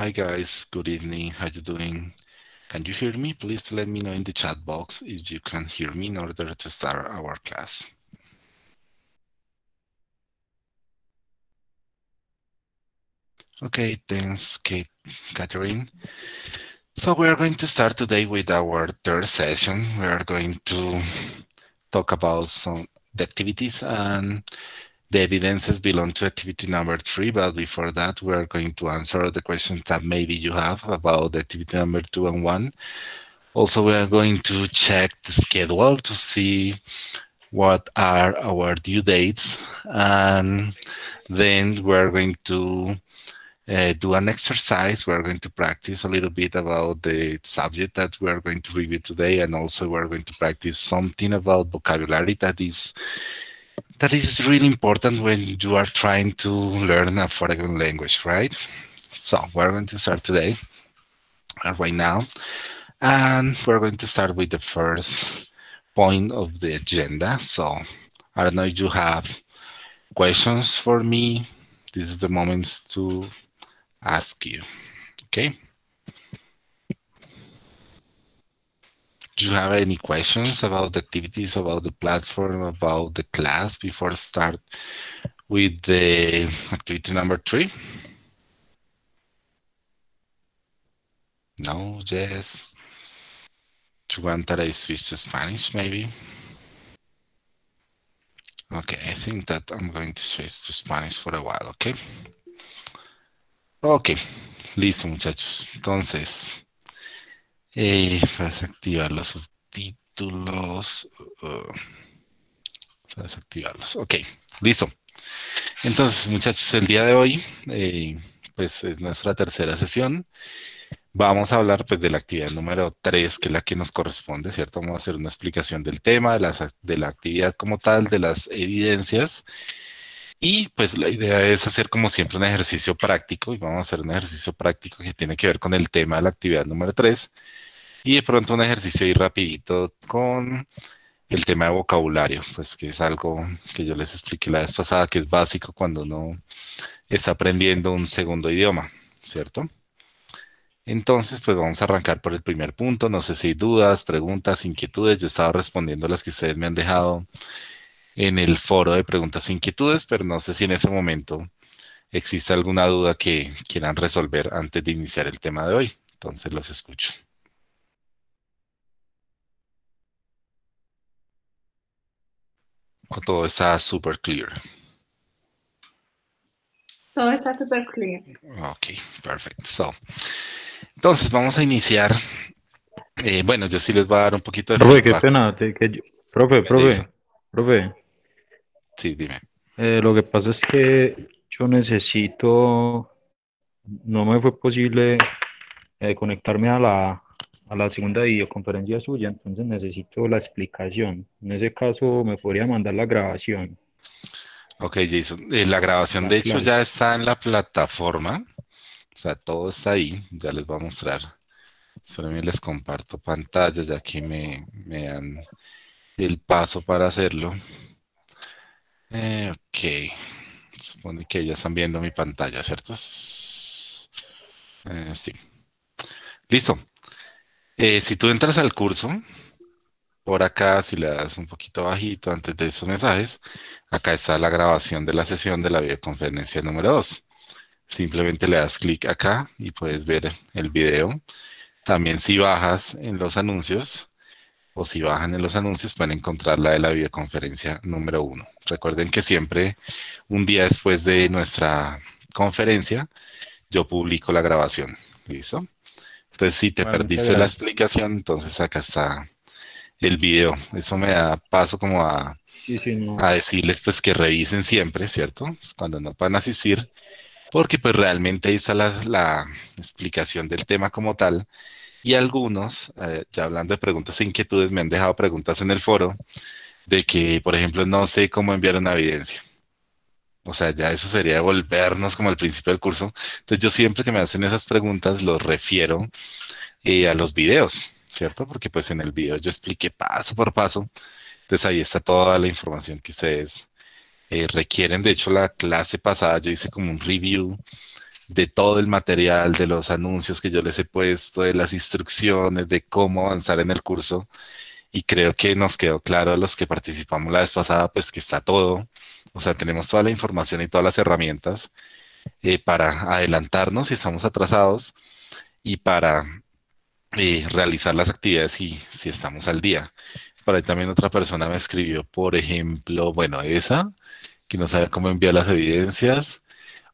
Hi guys, good evening, how you doing? Can you hear me? Please let me know in the chat box if you can hear me in order to start our class. Okay, thanks, Kate, Catherine. So we are going to start today with our third session. We are going to talk about some the activities and the evidences belong to activity number three, but before that, we are going to answer the questions that maybe you have about activity number two and one. Also, we are going to check the schedule to see what are our due dates. And then we're going to uh, do an exercise. We're going to practice a little bit about the subject that we're going to review today. And also we're going to practice something about vocabulary that is that is really important when you are trying to learn a foreign language, right? So we're going to start today, uh, right now, and we're going to start with the first point of the agenda. So I don't know if you have questions for me. This is the moment to ask you, okay? do you have any questions about the activities, about the platform, about the class before start with the activity number three? No, yes. Do you want that I switch to Spanish, maybe? Okay, I think that I'm going to switch to Spanish for a while, okay? Okay, listo, muchachos. Entonces, Eh, activar los subtítulos. Uh, Ok, listo. Entonces, muchachos, el día de hoy, eh, pues es nuestra tercera sesión. Vamos a hablar pues de la actividad número 3, que es la que nos corresponde, ¿cierto? Vamos a hacer una explicación del tema, de, de la actividad como tal, de las evidencias. Y pues la idea es hacer como siempre un ejercicio práctico y vamos a hacer un ejercicio práctico que tiene que ver con el tema de la actividad número 3 y de pronto un ejercicio ahí rapidito con el tema de vocabulario, pues que es algo que yo les expliqué la vez pasada, que es básico cuando uno está aprendiendo un segundo idioma, ¿cierto? Entonces, pues vamos a arrancar por el primer punto. No sé si hay dudas, preguntas, inquietudes. Yo estaba respondiendo las que ustedes me han dejado en el foro de preguntas e inquietudes, pero no sé si en ese momento existe alguna duda que quieran resolver antes de iniciar el tema de hoy. Entonces los escucho. o todo está súper clear? Todo está súper clear. Ok, perfecto. So, entonces vamos a iniciar. Eh, bueno, yo sí les voy a dar un poquito de. Profe, qué pena. profe, profe, Sí, dime. Eh, lo que pasa es que yo necesito. No me fue posible eh, conectarme a la, a la segunda videoconferencia suya, entonces necesito la explicación. En ese caso, me podría mandar la grabación. Ok, Jason. Eh, la grabación, de hecho, ya está en la plataforma. O sea, todo está ahí. Ya les voy a mostrar. Solo les comparto pantalla, ya que me, me dan el paso para hacerlo. Eh, ok. Supone que ya están viendo mi pantalla, ¿cierto? Eh, sí. Listo. Eh, si tú entras al curso, por acá, si le das un poquito bajito antes de esos mensajes, acá está la grabación de la sesión de la videoconferencia número 2. Simplemente le das clic acá y puedes ver el video. También si bajas en los anuncios, o si bajan en los anuncios, pueden encontrar la de la videoconferencia número 1. Recuerden que siempre, un día después de nuestra conferencia, yo publico la grabación. ¿Listo? Entonces, si te perdiste la explicación, entonces acá está el video. Eso me da paso como a, decirles pues que revisen siempre, ¿cierto? Pues, cuando no puedan asistir, porque pues realmente ahí está la, explicación del tema como tal. Y algunos, eh, ya hablando de preguntas e inquietudes, me han dejado preguntas en el foro de que, por ejemplo, no sé cómo enviar una evidencia. O sea, ya eso sería volvernos como al principio del curso. Entonces yo siempre que me hacen esas preguntas los refiero eh, a los videos, ¿cierto? Porque pues en el video yo expliqué paso por paso. Entonces ahí está toda la información que ustedes eh, requieren. De hecho, la clase pasada yo hice como un review de todo el material, de los anuncios que yo les he puesto, de las instrucciones, de cómo avanzar en el curso. Y creo que nos quedó claro a los que participamos la vez pasada, pues que está todo. O sea, tenemos toda la información y todas las herramientas eh, para adelantarnos si estamos atrasados y para eh, realizar las actividades si, si estamos al día. Por ahí también otra persona me escribió, por ejemplo, bueno, esa, que no sabe cómo enviar las evidencias.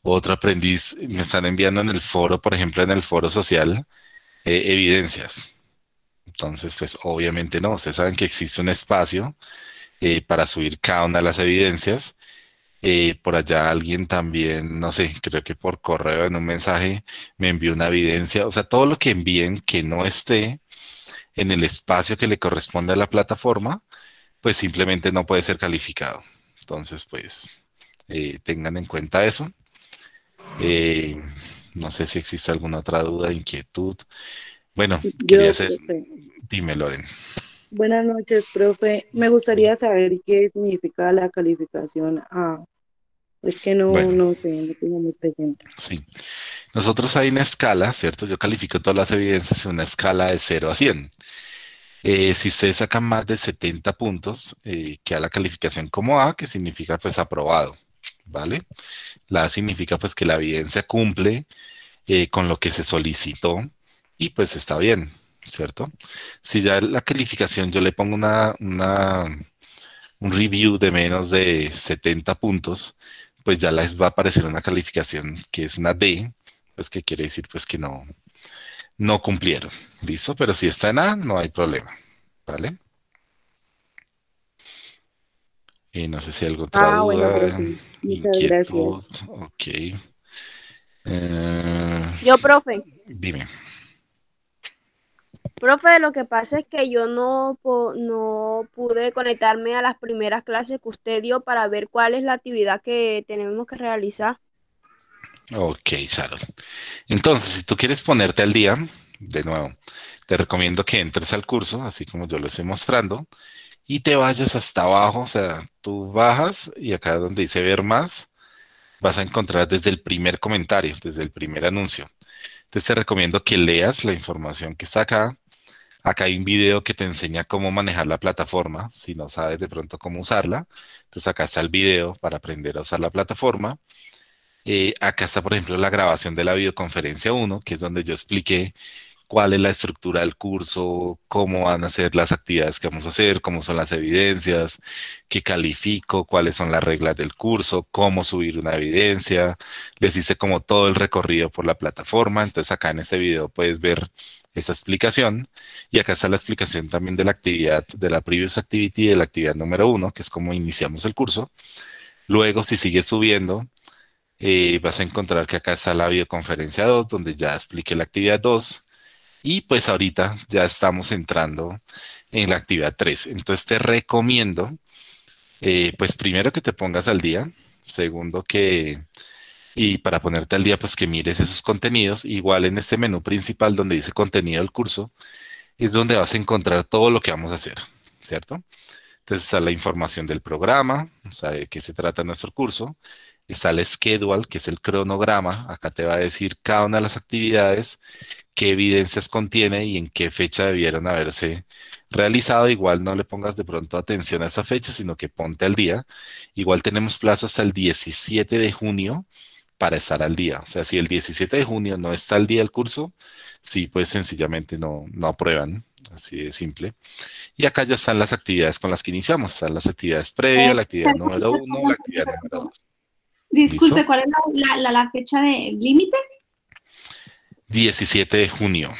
Otro aprendiz, me están enviando en el foro, por ejemplo, en el foro social, eh, evidencias. Entonces, pues obviamente no, ustedes saben que existe un espacio para subir cada una de las evidencias eh, por allá alguien también, no sé, creo que por correo en un mensaje me envió una evidencia. O sea, todo lo que envíen que no esté en el espacio que le corresponde a la plataforma, pues simplemente no puede ser calificado. Entonces, pues eh, tengan en cuenta eso. Eh, no sé si existe alguna otra duda, inquietud. Bueno, quería este Dime, Loren. Buenas noches, profe. Me gustaría saber qué significa la calificación A. Es que no, no, sé, tengo muy presente. Sí. Nosotros hay una escala, ¿cierto? Yo califico todas las evidencias en una escala de 0 a 100. Eh, si se sacan más de 70 puntos, eh, queda la calificación como A, que significa pues aprobado, ¿vale? La A significa pues que la evidencia cumple eh, con lo que se solicitó y pues está bien, ¿cierto? Si ya la calificación yo le pongo una, una un review de menos de 70 puntos, pues ya les va a aparecer una calificación que es una D, pues que quiere decir pues que no, no cumplieron. ¿Listo? Pero si está en A, no hay problema. ¿Vale? Y eh, no sé si hay ah, trae. Ok. Eh, Yo, profe. Dime. Profe, lo que pasa es que yo no, no pude conectarme a las primeras clases que usted dio para ver cuál es la actividad que tenemos que realizar. Ok, Sharon. Entonces, si tú quieres ponerte al día, de nuevo, te recomiendo que entres al curso, así como yo lo estoy mostrando, y te vayas hasta abajo, o sea, tú bajas y acá donde dice ver más, vas a encontrar desde el primer comentario, desde el primer anuncio. Entonces te recomiendo que leas la información que está acá, Acá hay un video que te enseña cómo manejar la plataforma, si no sabes de pronto cómo usarla. Entonces acá está el video para aprender a usar la plataforma. Eh, acá está, por ejemplo, la grabación de la videoconferencia 1, que es donde yo expliqué cuál es la estructura del curso, cómo van a ser las actividades que vamos a hacer, cómo son las evidencias, qué califico, cuáles son las reglas del curso, cómo subir una evidencia. Les hice como todo el recorrido por la plataforma. Entonces acá en este video puedes ver esa explicación. Y acá está la explicación también de la actividad, de la previous activity, de la actividad número uno, que es como iniciamos el curso. Luego, si sigues subiendo, eh, vas a encontrar que acá está la videoconferencia 2, donde ya expliqué la actividad 2. Y pues ahorita ya estamos entrando en la actividad 3. Entonces te recomiendo, eh, pues primero que te pongas al día, segundo que y para ponerte al día, pues que mires esos contenidos. Igual en este menú principal donde dice contenido del curso, es donde vas a encontrar todo lo que vamos a hacer, ¿cierto? Entonces está la información del programa, o sea, de qué se trata nuestro curso. Está el schedule, que es el cronograma. Acá te va a decir cada una de las actividades, qué evidencias contiene y en qué fecha debieron haberse realizado. Igual no le pongas de pronto atención a esa fecha, sino que ponte al día. Igual tenemos plazo hasta el 17 de junio para estar al día. O sea, si el 17 de junio no está al día el curso, sí, pues sencillamente no, aprueban, así de simple. Y acá ya están las actividades con las que iniciamos, están las actividades previas, la actividad número uno, la actividad número dos. Disculpe, ¿cuál es la, la fecha de límite? 17 de junio.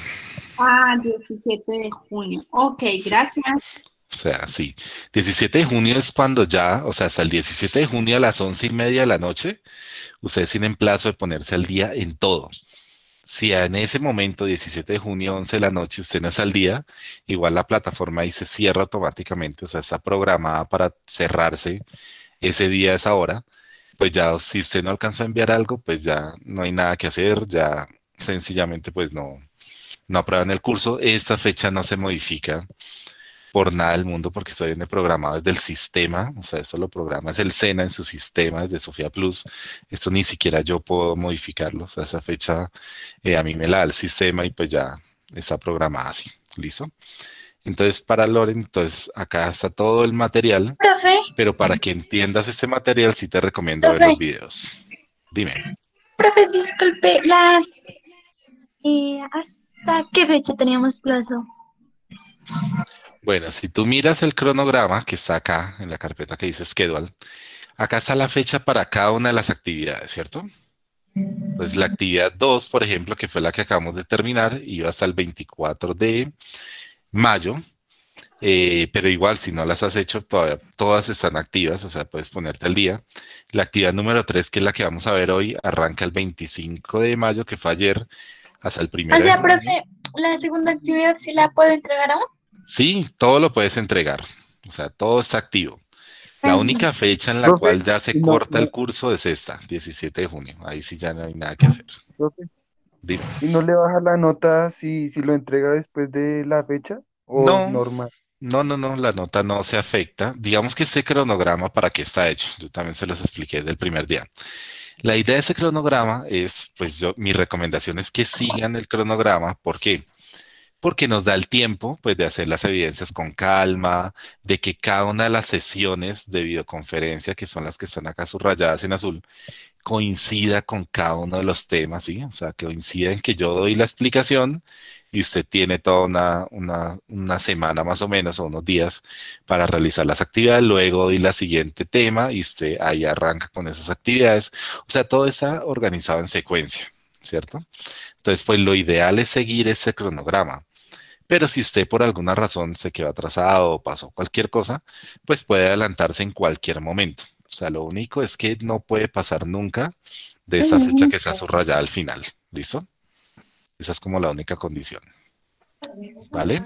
Ah, 17 de junio. Ok, gracias. O sea, sí. 17 de junio es cuando ya, o sea, hasta el 17 de junio a las 11 y media de la noche, ustedes tienen plazo de ponerse al día en todo. Si en ese momento, 17 de junio, 11 de la noche, usted no es al día, igual la plataforma ahí se cierra automáticamente, o sea, está programada para cerrarse ese día, esa hora. Pues ya, si usted no alcanzó a enviar algo, pues ya no hay nada que hacer, ya sencillamente pues no, no aprueban el curso. Esta fecha no se modifica por nada del mundo porque esto bien programado desde el sistema, o sea, esto lo programa es el SENA en su sistema de Sofía Plus, esto ni siquiera yo puedo modificarlo, o sea, esa fecha eh, a mí me la da el sistema y pues ya está programada así, ¿listo? Entonces, para Loren, entonces acá está todo el material, pero para que entiendas este material sí te recomiendo ver los videos. Dime. Profe, disculpe, eh, ¿hasta qué fecha teníamos plazo? Bueno, si tú miras el cronograma que está acá en la carpeta que dice Schedule, acá está la fecha para cada una de las actividades, ¿cierto? Pues la actividad 2, por ejemplo, que fue la que acabamos de terminar, iba hasta el 24 de mayo, eh, pero igual si no las has hecho, todavía, todas están activas, o sea, puedes ponerte al día. La actividad número 3, que es la que vamos a ver hoy, arranca el 25 de mayo, que fue ayer, hasta el primero. Ah, o sea, profe, la segunda actividad sí la puedo entregar ahora? Sí, todo lo puedes entregar. O sea, todo está activo. La única fecha en la cual ya se corta el curso es esta, 17 de junio. Ahí sí ya no hay nada que hacer. ¿Y no le baja la nota si, lo entrega después de la fecha? ¿O no, normal? No, no, no, la nota no se afecta. Digamos que este cronograma, ¿para qué está hecho? Yo también se los expliqué desde el primer día. La idea de ese cronograma es, pues yo, mi recomendación es que sigan el cronograma. porque porque nos da el tiempo pues, de hacer las evidencias con calma, de que cada una de las sesiones de videoconferencia, que son las que están acá subrayadas en azul, coincida con cada uno de los temas, ¿sí? O sea, que coincida en que yo doy la explicación y usted tiene toda una, una, semana más o menos o unos días para realizar las actividades, luego doy la siguiente tema y usted ahí arranca con esas actividades. O sea, todo está organizado en secuencia, ¿cierto? Entonces, pues lo ideal es seguir ese cronograma. Pero si usted por alguna razón se quedó atrasado o pasó cualquier cosa, pues puede adelantarse en cualquier momento. O sea, lo único es que no puede pasar nunca de esa fecha que ha subrayada al final. ¿Listo? Esa es como la única condición. ¿Vale?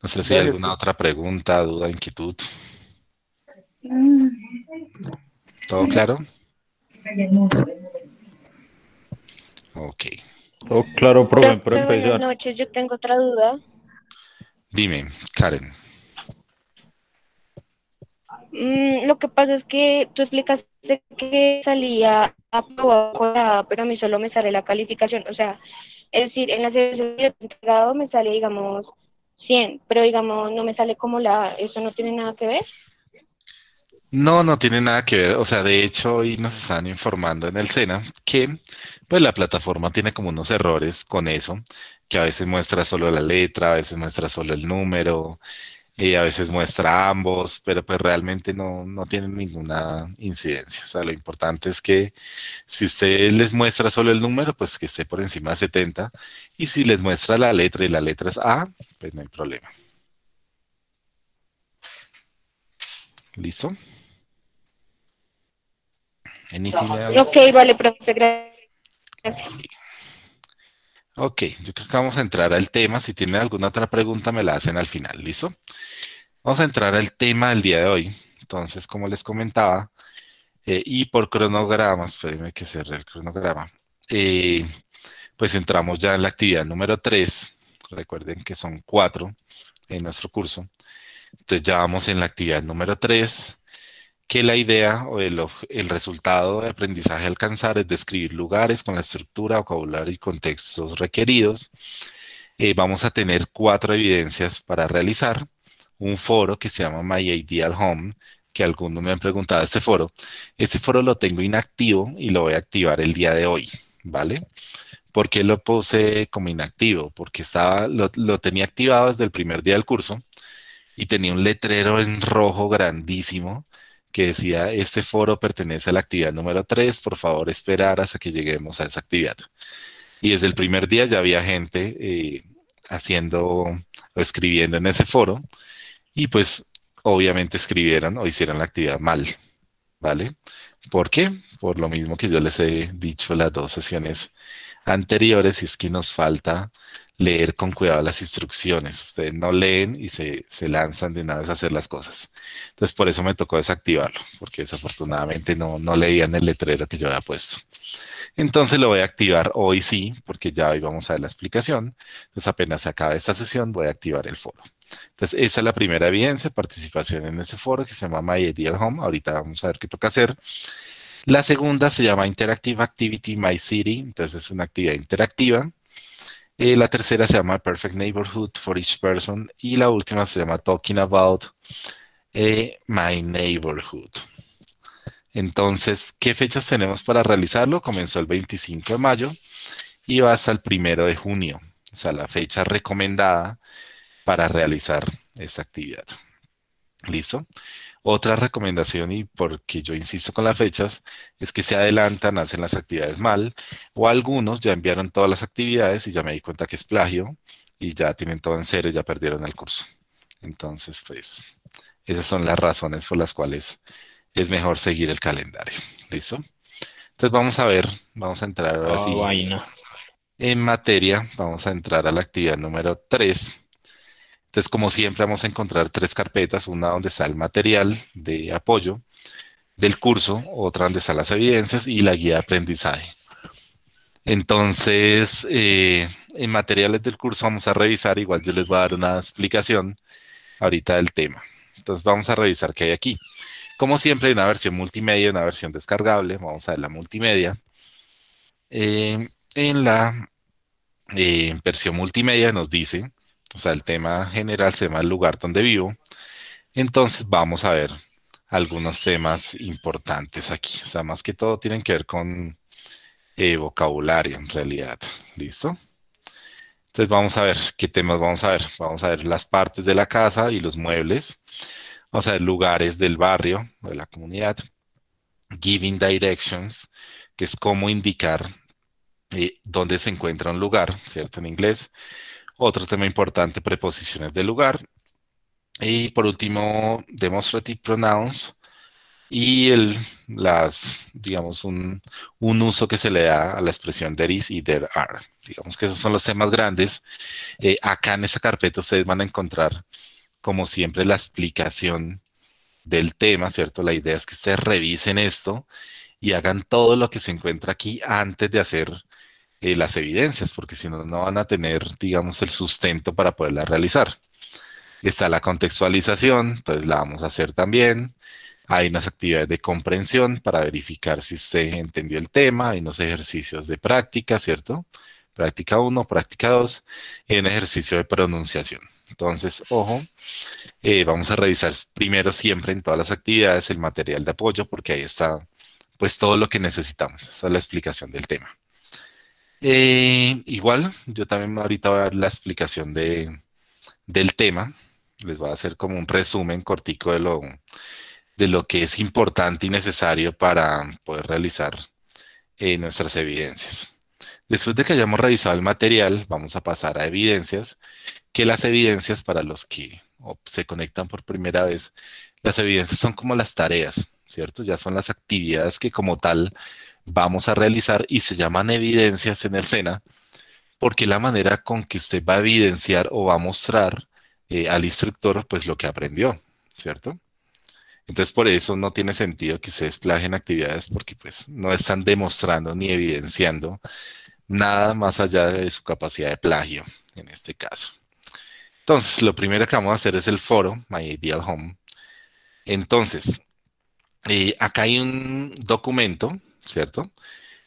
No sé si hay alguna pues. otra pregunta, duda, inquietud. ¿Todo mm. claro? Ok. Oh, claro, profe, Buenas noches, yo tengo otra duda. Dime, Karen. Mm, lo que pasa es que tú explicaste que salía aprobado pero a mí solo me sale la calificación. O sea, es decir, en la sesión de entregado me sale, digamos, 100, pero digamos, no me sale como la ¿Eso no tiene nada que ver? No, no tiene nada que ver. O sea, de hecho, hoy nos están informando en el SENA que pues la plataforma tiene como unos errores con eso, que a veces muestra solo la letra, a veces muestra solo el número, y a veces muestra ambos, pero pues realmente no, no tienen ninguna incidencia. O sea, lo importante es que si usted les muestra solo el número, pues que esté por encima de 70, y si les muestra la letra y la letra es A, pues no hay problema. ¿Listo? Ok, vale, profe, gracias. Ok, yo creo que vamos a entrar al tema. Si tienen alguna otra pregunta, me la hacen al final, ¿listo? Vamos a entrar al tema del día de hoy. Entonces, como les comentaba, eh, y por cronograma, espérenme que cerré el cronograma, eh, pues entramos ya en la actividad número 3. Recuerden que son cuatro en nuestro curso. Entonces ya vamos en la actividad número 3 que la idea o el, resultado de aprendizaje a alcanzar es describir lugares con la estructura, vocabulario y contextos requeridos. Eh, vamos a tener cuatro evidencias para realizar. Un foro que se llama My Ideal Home, que algunos me han preguntado este foro. Este foro lo tengo inactivo y lo voy a activar el día de hoy, ¿vale? ¿Por qué lo puse como inactivo? Porque estaba, lo, lo tenía activado desde el primer día del curso y tenía un letrero en rojo grandísimo que decía, este foro pertenece a la actividad número 3, por favor esperar hasta que lleguemos a esa actividad. Y desde el primer día ya había gente eh, haciendo o escribiendo en ese foro y pues obviamente escribieron o hicieron la actividad mal, ¿vale? ¿Por qué? Por lo mismo que yo les he dicho las dos sesiones anteriores, y es que nos falta leer con cuidado las instrucciones. Ustedes no leen y se, se, lanzan de una vez a hacer las cosas. Entonces, por eso me tocó desactivarlo, porque desafortunadamente no, no leían el letrero que yo había puesto. Entonces lo voy a activar hoy sí, porque ya hoy vamos a ver la explicación. Entonces, apenas se acabe esta sesión, voy a activar el foro. Entonces, esa es la primera evidencia, participación en ese foro que se llama My Ideal Home. Ahorita vamos a ver qué toca hacer. La segunda se llama Interactive Activity My City. Entonces, es una actividad interactiva eh, la tercera se llama Perfect Neighborhood for Each Person. Y la última se llama Talking About eh, My Neighborhood. Entonces, ¿qué fechas tenemos para realizarlo? Comenzó el 25 de mayo y va hasta el 1 de junio, o sea, la fecha recomendada para realizar esta actividad. ¿Listo? Otra recomendación, y porque yo insisto con las fechas, es que se adelantan, hacen las actividades mal, o algunos ya enviaron todas las actividades y ya me di cuenta que es plagio y ya tienen todo en cero y ya perdieron el curso. Entonces, pues, esas son las razones por las cuales es mejor seguir el calendario. ¿Listo? Entonces vamos a ver, vamos a entrar ahora ah, En materia, vamos a entrar a la actividad número 3 entonces, como siempre, vamos a encontrar tres carpetas, una donde está el material de apoyo del curso, otra donde están las evidencias y la guía de aprendizaje. Entonces, eh, en materiales del curso vamos a revisar, igual yo les voy a dar una explicación ahorita del tema. Entonces, vamos a revisar qué hay aquí. Como siempre, hay una versión multimedia, una versión descargable, vamos a ver la multimedia. Eh, en la eh, versión multimedia nos dice o sea, el tema general se llama el lugar donde vivo. Entonces vamos a ver algunos temas importantes aquí. O sea, más que todo tienen que ver con eh, vocabulario en realidad. ¿Listo? Entonces vamos a ver qué temas vamos a ver. Vamos a ver las partes de la casa y los muebles. O sea, lugares del barrio, o de la comunidad. Giving directions, que es cómo indicar eh, dónde se encuentra un lugar, ¿cierto? En inglés. Otro tema importante, preposiciones de lugar. Y por último, demonstrative pronouns y el, las, digamos, un, uso que se le da a la expresión there is y there are. Digamos que esos son los temas grandes. Eh, acá en esa carpeta ustedes van a encontrar, como siempre, la explicación del tema, ¿cierto? La idea es que ustedes revisen esto y hagan todo lo que se encuentra aquí antes de hacer eh, las evidencias, porque si no, no van a tener, digamos, el sustento para poderla realizar. Está la contextualización, entonces la vamos a hacer también. Hay unas actividades de comprensión para verificar si usted entendió el tema, hay unos ejercicios de práctica, ¿cierto? Práctica 1, práctica 2, un ejercicio de pronunciación. Entonces, ojo, eh, vamos a revisar primero siempre en todas las actividades el material de apoyo, porque ahí está pues todo lo que necesitamos. Esa es la explicación del tema. Eh, igual, yo también ahorita voy a dar la explicación del tema. Les voy a hacer como un resumen cortico de lo, de lo que es importante y necesario para poder realizar eh, nuestras evidencias. Después de que hayamos revisado el material, vamos a pasar a evidencias, que las evidencias para los que se conectan por primera vez, las evidencias son como las tareas, ¿cierto? Ya son las actividades que como tal vamos a realizar y se llaman evidencias en el SENA, porque la manera con que usted va a evidenciar o va a mostrar eh, al instructor pues lo que aprendió, ¿cierto? Entonces por eso no tiene sentido que se desplajen actividades porque pues no están demostrando ni evidenciando nada más allá de su capacidad de plagio en este caso. Entonces, lo primero que vamos a hacer es el foro, My Ideal Home. Entonces, eh, acá hay un documento ¿cierto?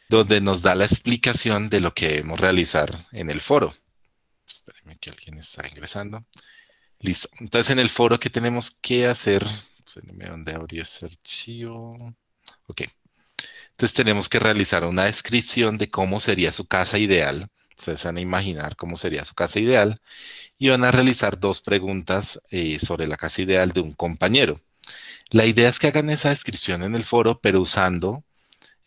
Donde nos da la explicación de lo que debemos realizar en el foro. Espérenme que alguien está ingresando. Listo. Entonces, en el foro, ¿qué tenemos que hacer? dónde abrió ese archivo. Ok. Entonces, tenemos que realizar una descripción de cómo sería su casa ideal. Ustedes van a imaginar cómo sería su casa ideal y van a realizar dos preguntas eh, sobre la casa ideal de un compañero. La idea es que hagan esa descripción en el foro, pero usando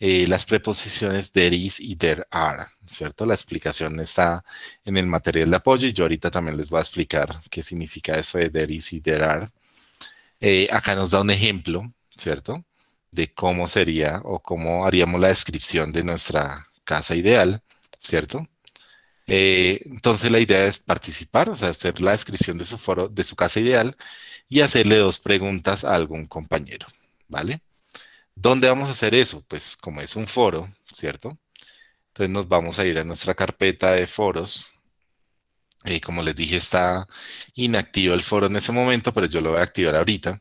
eh, las preposiciones there is y there are, ¿cierto? La explicación está en el material de apoyo y yo ahorita también les voy a explicar qué significa eso de there is y there are. Eh, acá nos da un ejemplo, ¿cierto? De cómo sería o cómo haríamos la descripción de nuestra casa ideal, ¿cierto? Eh, entonces la idea es participar, o sea, hacer la descripción de su foro, de su casa ideal y hacerle dos preguntas a algún compañero, ¿vale? ¿Dónde vamos a hacer eso? Pues como es un foro, ¿cierto? Entonces nos vamos a ir a nuestra carpeta de foros. Y como les dije, está inactivo el foro en ese momento, pero yo lo voy a activar ahorita.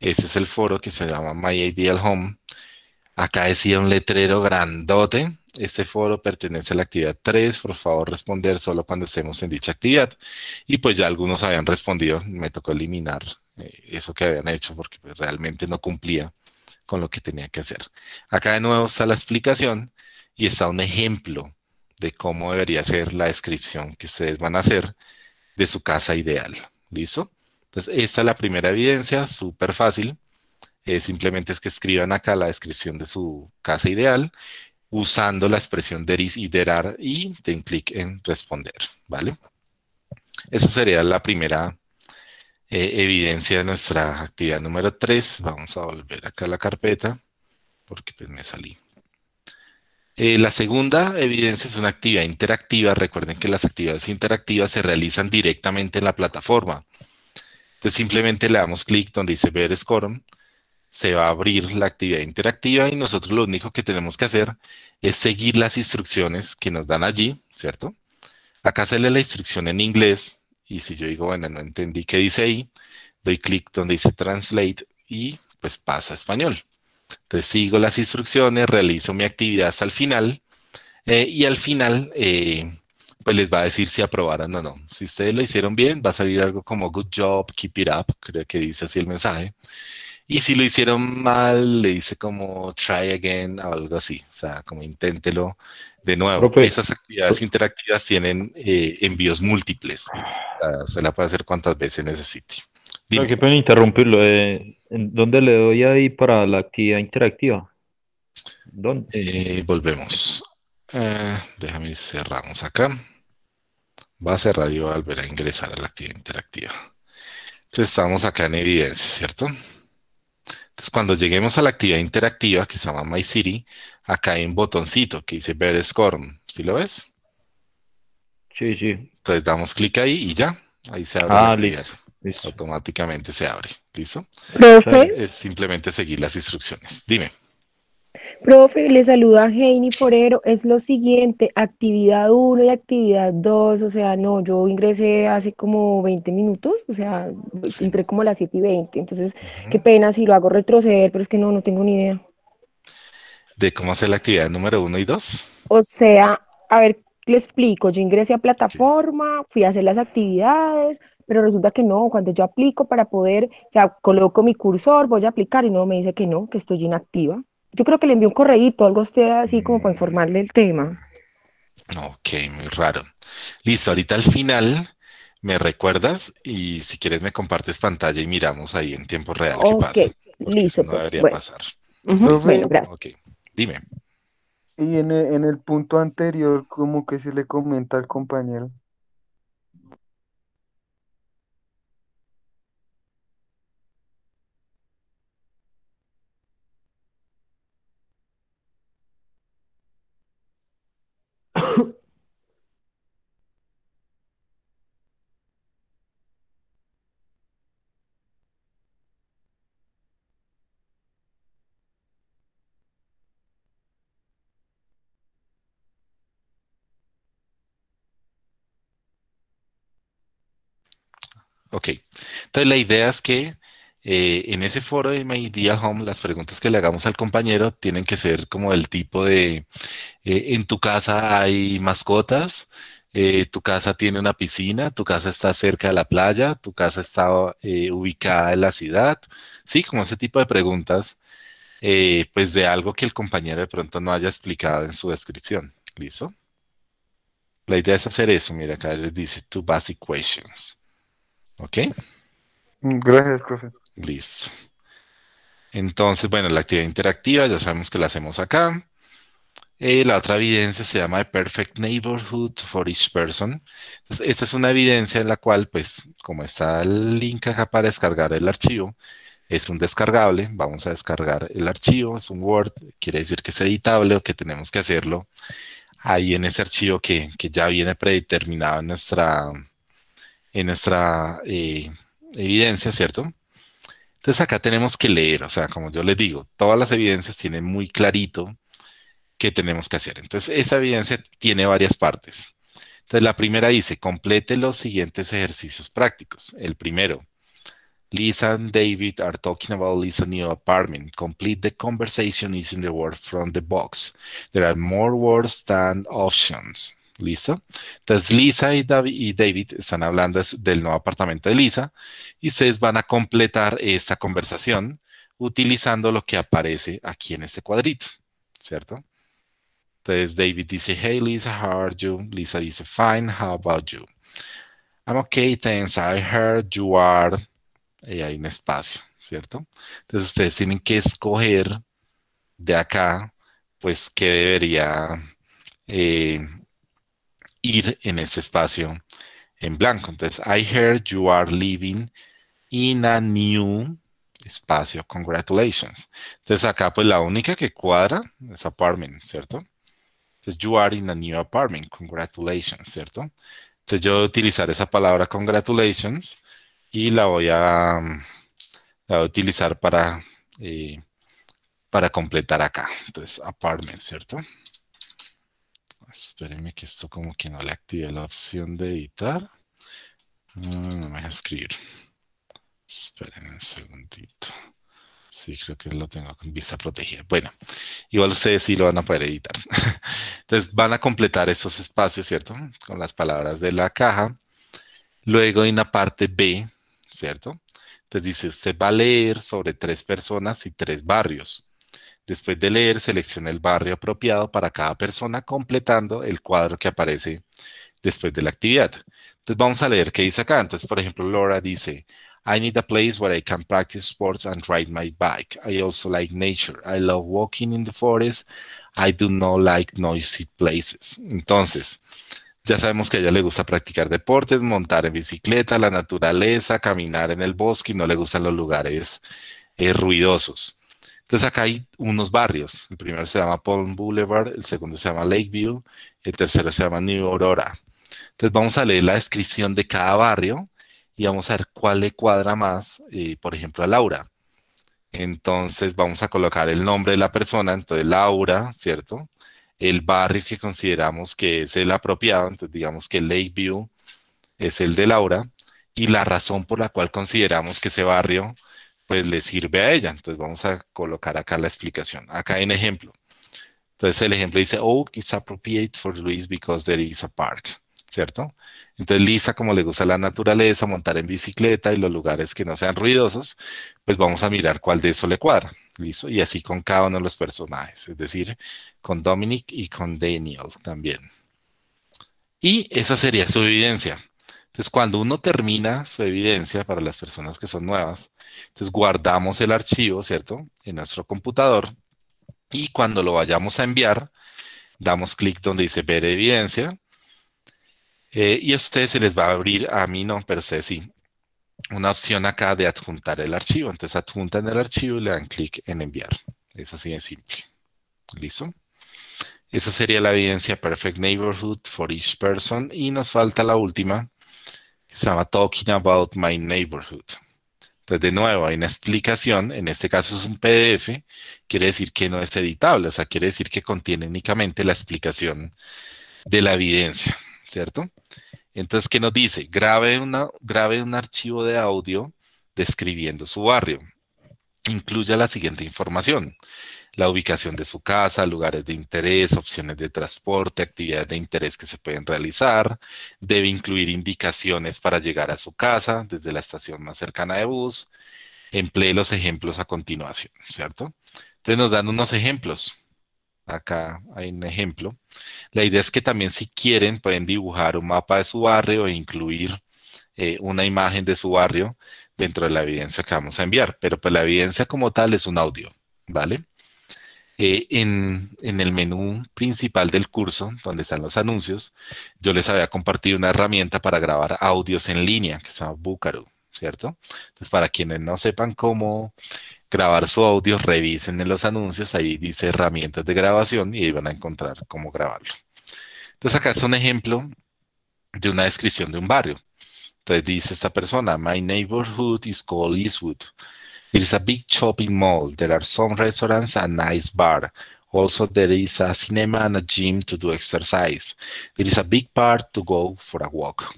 Ese es el foro que se llama My Ideal Home. Acá decía un letrero grandote. Este foro pertenece a la actividad 3. Por favor, responder solo cuando estemos en dicha actividad. Y pues ya algunos habían respondido. Me tocó eliminar eh, eso que habían hecho porque pues, realmente no cumplía con lo que tenía que hacer. Acá de nuevo está la explicación y está un ejemplo de cómo debería ser la descripción que ustedes van a hacer de su casa ideal. ¿Listo? Entonces, esta es la primera evidencia, súper fácil. Eh, simplemente es que escriban acá la descripción de su casa ideal usando la expresión de y iterar y den clic en responder, ¿vale? Esa sería la primera eh, evidencia de nuestra actividad número 3. Vamos a volver acá a la carpeta porque pues me salí. Eh, la segunda evidencia es una actividad interactiva. Recuerden que las actividades interactivas se realizan directamente en la plataforma. Entonces simplemente le damos clic donde dice ver Scorum, se va a abrir la actividad interactiva y nosotros lo único que tenemos que hacer es seguir las instrucciones que nos dan allí, ¿cierto? Acá sale la instrucción en inglés y si yo digo, bueno, no entendí qué dice ahí, doy clic donde dice Translate y pues pasa a español. Entonces sigo las instrucciones, realizo mi actividad hasta el final eh, y al final eh, pues les va a decir si aprobaron o no. Si ustedes lo hicieron bien, va a salir algo como good job, keep it up, creo que dice así el mensaje. Y si lo hicieron mal, le dice como try again o algo así, o sea, como inténtelo de nuevo. Esas actividades interactivas tienen eh, envíos múltiples se la puede hacer cuantas veces necesite. pueden interrumpirlo. Eh, ¿Dónde le doy ahí para la actividad interactiva? ¿Dónde? Eh, volvemos. Eh, déjame cerramos acá. Va a cerrar y va a volver a ingresar a la actividad interactiva. Entonces estamos acá en evidencia, ¿cierto? Entonces cuando lleguemos a la actividad interactiva que se llama My City, acá hay un botoncito que dice Ver Score. ¿Sí lo ves? Sí, sí. Entonces damos clic ahí y ya, ahí se abre. Ah, listo, Automáticamente se abre. ¿Listo? Profe. simplemente seguir las instrucciones. Dime. Profe, le saluda Heini Forero. Es lo siguiente, actividad 1 y actividad 2. O sea, no, yo ingresé hace como 20 minutos, o sea, pues, entré como a las 7 y 20. Entonces, qué pena si lo hago retroceder, pero es que no, no tengo ni idea. ¿De cómo hacer la actividad número 1 y 2? O sea, a ver, le explico, yo ingresé a plataforma, fui a hacer las actividades, pero resulta que no, cuando yo aplico para poder, ya coloco mi cursor, voy a aplicar y no, me dice que no, que estoy inactiva. Yo creo que le envío un correíto, algo así como para mm. informarle el tema. Ok, muy raro. Listo, ahorita al final me recuerdas y si quieres me compartes pantalla y miramos ahí en tiempo real. qué pasa, listo. No pues, debería pasar. bueno, gracias. Ok, dime. Y en el, en el punto anterior, como que se le comenta al compañero. Entonces, la idea es que eh, en ese foro de My Idea Home, las preguntas que le hagamos al compañero tienen que ser como el tipo de, eh, en tu casa hay mascotas, eh, tu casa tiene una piscina, tu casa está cerca de la playa, tu casa está ubicada en la ciudad, sí, como ese tipo de preguntas, pues de algo que el compañero de pronto no haya explicado en su descripción, ¿listo? La idea es hacer eso, mira, acá les dice two basic questions, ¿ok? Gracias, profe. Listo. Entonces, bueno, la actividad interactiva ya sabemos que la hacemos acá. Eh, la otra evidencia se llama The Perfect Neighborhood for Each Person. Pues, esta es una evidencia en la cual, pues, como está el link acá para descargar el archivo, es un descargable, vamos a descargar el archivo, es un Word, quiere decir que es editable o que tenemos que hacerlo ahí en ese archivo que, ya viene predeterminado en nuestra, en nuestra eh, evidencia, ¿cierto? Entonces acá tenemos que leer, o sea, como yo les digo, todas las evidencias tienen muy clarito qué tenemos que hacer. Entonces, esa evidencia tiene varias partes. Entonces, la primera dice, complete los siguientes ejercicios prácticos. El primero, Lisa and David are talking about Lisa's new apartment. Complete the conversation using the word from the box. There are more words than options. ¿Listo? Entonces, Lisa y David, están hablando del nuevo apartamento de Lisa y ustedes van a completar esta conversación utilizando lo que aparece aquí en este cuadrito, ¿cierto? Entonces, David dice, hey Lisa, how are you? Lisa dice, fine, how about you? I'm okay, thanks, I heard you are... Y eh, hay un espacio, ¿cierto? Entonces, ustedes tienen que escoger de acá, pues, qué debería... Eh, ir en ese espacio en blanco. Entonces, I heard you are living in a new espacio. Congratulations. Entonces, acá pues la única que cuadra es apartment, ¿cierto? Entonces, you are in a new apartment. Congratulations, ¿cierto? Entonces, yo voy a utilizar esa palabra congratulations y la voy a, utilizar para, eh, para completar acá. Entonces, apartment, ¿cierto? Pues, espérenme que esto como que no le activé la opción de editar. Mm, no me a escribir. Espérenme un segundito. Sí, creo que lo tengo con vista protegida. Bueno, igual ustedes sí lo van a poder editar. Entonces van a completar esos espacios, ¿cierto? Con las palabras de la caja. Luego hay una parte B, ¿cierto? Entonces dice, usted va a leer sobre tres personas y tres barrios. Después de leer, selecciona el barrio apropiado para cada persona, completando el cuadro que aparece después de la actividad. Entonces vamos a leer qué dice acá. Entonces, por ejemplo, Laura dice, I need a place where I can practice sports and ride my bike. I also like nature. I love walking in the forest. I do not like noisy places. Entonces, ya sabemos que a ella le gusta practicar deportes, montar en bicicleta, la naturaleza, caminar en el bosque y no le gustan los lugares eh, ruidosos. Entonces acá hay unos barrios. El primero se llama Palm Boulevard, el segundo se llama Lakeview, el tercero se llama New Aurora. Entonces vamos a leer la descripción de cada barrio y vamos a ver cuál le cuadra más, eh, por ejemplo, a Laura. Entonces vamos a colocar el nombre de la persona, entonces Laura, ¿cierto? El barrio que consideramos que es el apropiado, entonces digamos que Lakeview es el de Laura, y la razón por la cual consideramos que ese barrio pues le sirve a ella. Entonces vamos a colocar acá la explicación, acá en ejemplo. Entonces el ejemplo dice, oh, it's appropriate for Luis because there is a park, ¿cierto? Entonces Lisa, como le gusta la naturaleza, montar en bicicleta y los lugares que no sean ruidosos, pues vamos a mirar cuál de eso le cuadra, ¿listo? Y así con cada uno de los personajes, es decir, con Dominic y con Daniel también. Y esa sería su evidencia. Entonces, cuando uno termina su evidencia para las personas que son nuevas, entonces guardamos el archivo, ¿cierto? En nuestro computador y cuando lo vayamos a enviar, damos clic donde dice ver evidencia eh, y a ustedes se les va a abrir, a mí no, pero ustedes sí, una opción acá de adjuntar el archivo. Entonces adjuntan el archivo y le dan clic en enviar. Es así de simple. ¿Listo? Esa sería la evidencia Perfect Neighborhood for each person. Y nos falta la última, se Talking About My Neighborhood. Entonces, de nuevo, hay una explicación, en este caso es un PDF, quiere decir que no es editable, o sea, quiere decir que contiene únicamente la explicación de la evidencia, ¿cierto? Entonces, ¿qué nos dice? Grabe, una, grabe un archivo de audio describiendo su barrio. Incluya la siguiente información la ubicación de su casa, lugares de interés, opciones de transporte, actividades de interés que se pueden realizar. Debe incluir indicaciones para llegar a su casa desde la estación más cercana de bus. Emplee los ejemplos a continuación, ¿cierto? Entonces nos dan unos ejemplos acá hay un ejemplo. La idea es que también si quieren pueden dibujar un mapa de su barrio e incluir eh, una imagen de su barrio dentro de la evidencia que vamos a enviar. Pero pues la evidencia como tal es un audio, ¿vale? Eh, en, el menú principal del curso, donde están los anuncios, yo les había compartido una herramienta para grabar audios en línea que se llama Búcaru, ¿cierto? Entonces, para quienes no sepan cómo grabar su audio, revisen en los anuncios, ahí dice herramientas de grabación y ahí van a encontrar cómo grabarlo. Entonces, acá es un ejemplo de una descripción de un barrio. Entonces dice esta persona, my neighborhood is called Eastwood. There is a big shopping mall. There are some restaurants and nice bar. Also, there is a cinema and a gym to do exercise. There is a big park to go for a walk.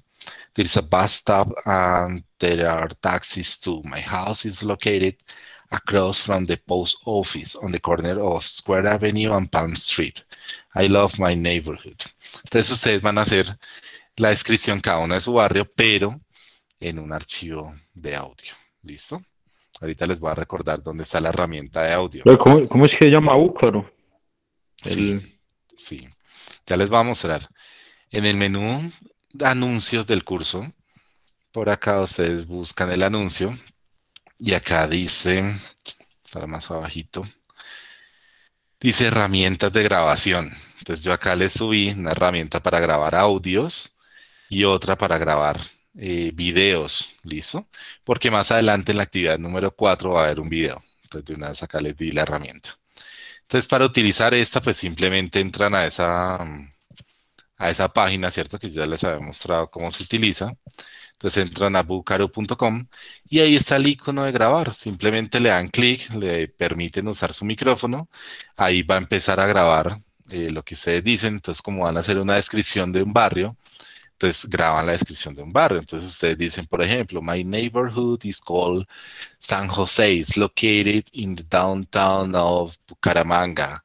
There is a bus stop and there are taxis too. My house is located across from the post office on the corner of Square Avenue and Palm Street. I love my neighborhood. Entonces ustedes van a hacer la descripción cada uno de su barrio, pero en un archivo de audio. ¿Listo? Ahorita les voy a recordar dónde está la herramienta de audio. ¿Cómo, es que se llama Búcaro? Sí, sí, ya les voy a mostrar. En el menú de anuncios del curso, por acá ustedes buscan el anuncio y acá dice, está más abajito, dice herramientas de grabación. Entonces yo acá les subí una herramienta para grabar audios y otra para grabar eh, videos, ¿listo? Porque más adelante en la actividad número 4 va a haber un video. Entonces, de una vez acá les di la herramienta. Entonces, para utilizar esta, pues simplemente entran a esa, a esa página, ¿cierto? Que ya les había mostrado cómo se utiliza. Entonces entran a bucaro.com y ahí está el icono de grabar. Simplemente le dan clic, le permiten usar su micrófono. Ahí va a empezar a grabar eh, lo que ustedes dicen. Entonces, como van a hacer una descripción de un barrio, ustedes graban la descripción de un barrio. Entonces ustedes dicen, por ejemplo, my neighborhood is called San Jose. It's located in the downtown of Bucaramanga.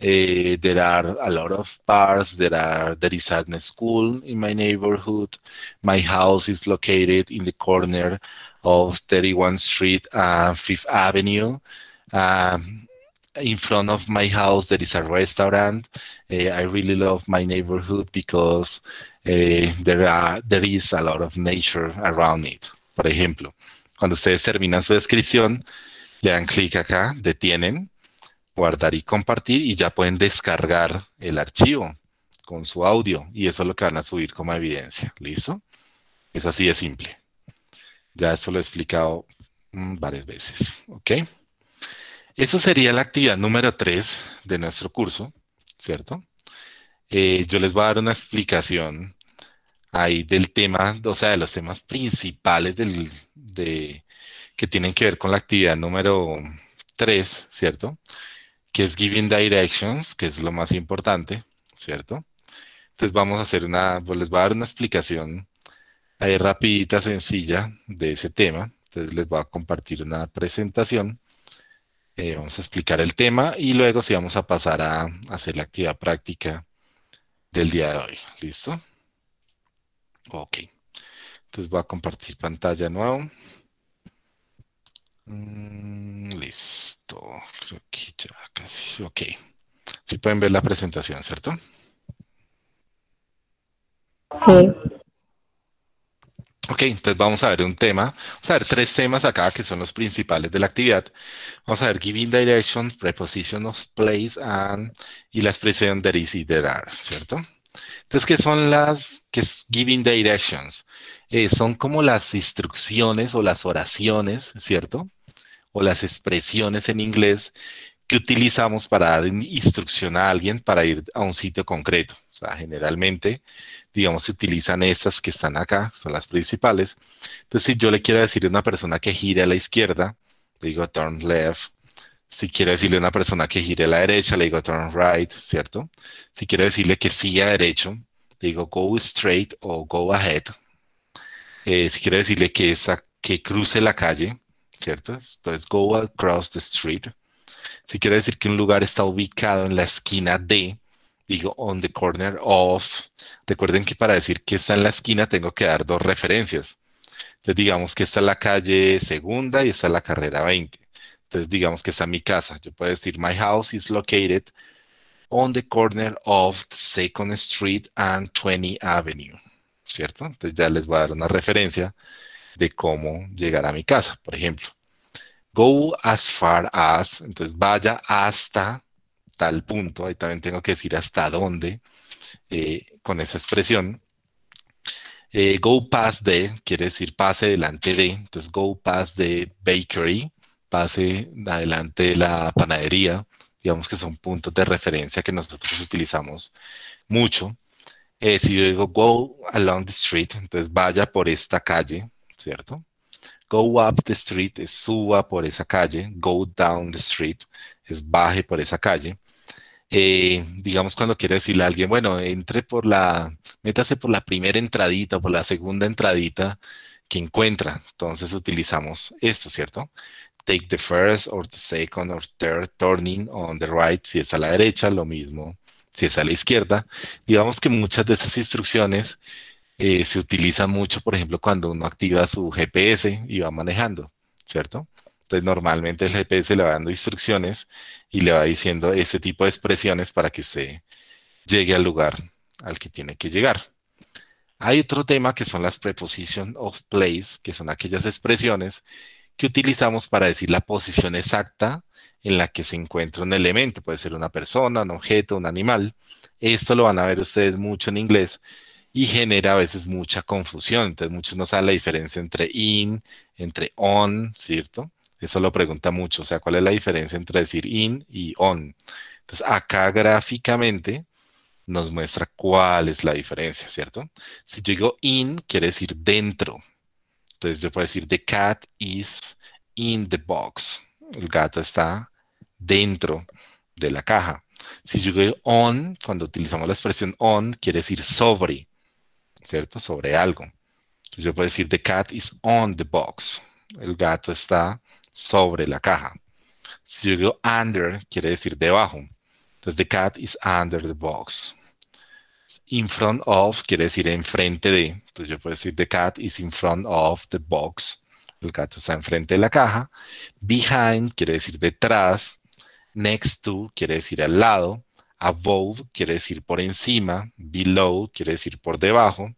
Eh, there are a lot of bars. There are there is a school in my neighborhood. My house is located in the corner of 31st Street and Fifth Avenue. Um, in front of my house there is a restaurant. Uh, I really love my neighborhood because Eh, there, is a lot of nature around it. Por ejemplo, cuando ustedes terminan su descripción, le dan clic acá, detienen, guardar y compartir y ya pueden descargar el archivo con su audio y eso es lo que van a subir como evidencia. ¿Listo? Es así de simple. Ya eso lo he explicado mm, varias veces. ¿Ok? Eso sería la actividad número 3 de nuestro curso, ¿cierto? Eh, yo les voy a dar una explicación ahí del tema, o sea, de los temas principales de, que tienen que ver con la actividad número 3, ¿cierto? Que es Giving Directions, que es lo más importante, ¿cierto? Entonces vamos a hacer una, pues, les voy a dar una explicación ahí rapidita, sencilla de ese tema. Entonces les voy a compartir una presentación. Eh, vamos a explicar el tema y luego sí vamos a pasar a hacer la actividad práctica del día de hoy. ¿Listo? Ok. Entonces voy a compartir pantalla nuevo. Mm, listo. Creo que ya casi. Ok. Si pueden ver la presentación, ¿cierto? Sí. Ok, entonces vamos a ver un tema, vamos a ver tres temas acá que son los principales de la actividad. Vamos a ver giving directions, preposition of place and, y la expresión de is ¿cierto? Entonces, ¿qué son las que es giving directions? Eh, son como las instrucciones o las oraciones, ¿cierto? O las expresiones en inglés que utilizamos para dar instrucción a alguien para ir a un sitio concreto. O sea, generalmente, digamos, se utilizan estas que están acá, son las principales. Entonces, si yo le quiero decir a una persona que gire a la izquierda, le digo turn left, si quiero decirle a una persona que gire a la derecha, le digo turn right, ¿cierto? Si quiero decirle que siga derecho, le digo go straight o go ahead. Eh, si quiero decirle que, esa, que cruce la calle, ¿cierto? Entonces go across the street. Si quiero decir que un lugar está ubicado en la esquina de, digo on the corner of. Recuerden que para decir que está en la esquina tengo que dar dos referencias. Entonces digamos que está en la calle segunda y está la carrera 20. Entonces, digamos que está mi casa. Yo puedo decir, my house is located on the corner of Second Street and 20 Avenue, ¿cierto? Entonces ya les voy a dar una referencia de cómo llegar a mi casa, por ejemplo. Go as far as, entonces vaya hasta tal punto, ahí también tengo que decir hasta dónde eh, con esa expresión. Eh, go past the, quiere decir pase delante de, entonces go past the bakery, pase adelante la panadería, digamos que son puntos de referencia que nosotros utilizamos mucho. Eh, si yo digo go along the street, entonces vaya por esta calle, ¿cierto? Go up the street es suba por esa calle, go down the street es baje por esa calle. Eh, digamos cuando quiere decirle a alguien, bueno, entre por la, métase por la primera entradita o por la segunda entradita que encuentra. Entonces utilizamos esto, ¿cierto? take the first or the second or third turning on the right, si es a la derecha, lo mismo, si es a la izquierda. Digamos que muchas de esas instrucciones eh, se utilizan mucho, por ejemplo, cuando uno activa su GPS y va manejando, ¿cierto? Entonces, normalmente el GPS le va dando instrucciones y le va diciendo ese tipo de expresiones para que usted llegue al lugar al que tiene que llegar. Hay otro tema que son las preposition of place, que son aquellas expresiones que utilizamos para decir la posición exacta en la que se encuentra un elemento. Puede ser una persona, un objeto, un animal. Esto lo van a ver ustedes mucho en inglés y genera a veces mucha confusión. Entonces muchos no saben la diferencia entre in, entre on, ¿cierto? Eso lo pregunta mucho. O sea, ¿cuál es la diferencia entre decir in y on? Entonces acá gráficamente nos muestra cuál es la diferencia, ¿cierto? Si yo digo in, quiere decir dentro, entonces yo puedo decir, the cat is in the box. El gato está dentro de la caja. Si yo digo on, cuando utilizamos la expresión on, quiere decir sobre, ¿cierto? Sobre algo. Entonces yo puedo decir, the cat is on the box. El gato está sobre la caja. Si yo digo under, quiere decir debajo. Entonces, the cat is under the box in front of quiere decir enfrente de. Entonces yo puedo decir the cat is in front of the box. El gato está enfrente de la caja. Behind quiere decir detrás. Next to quiere decir al lado. Above quiere decir por encima. Below quiere decir por debajo.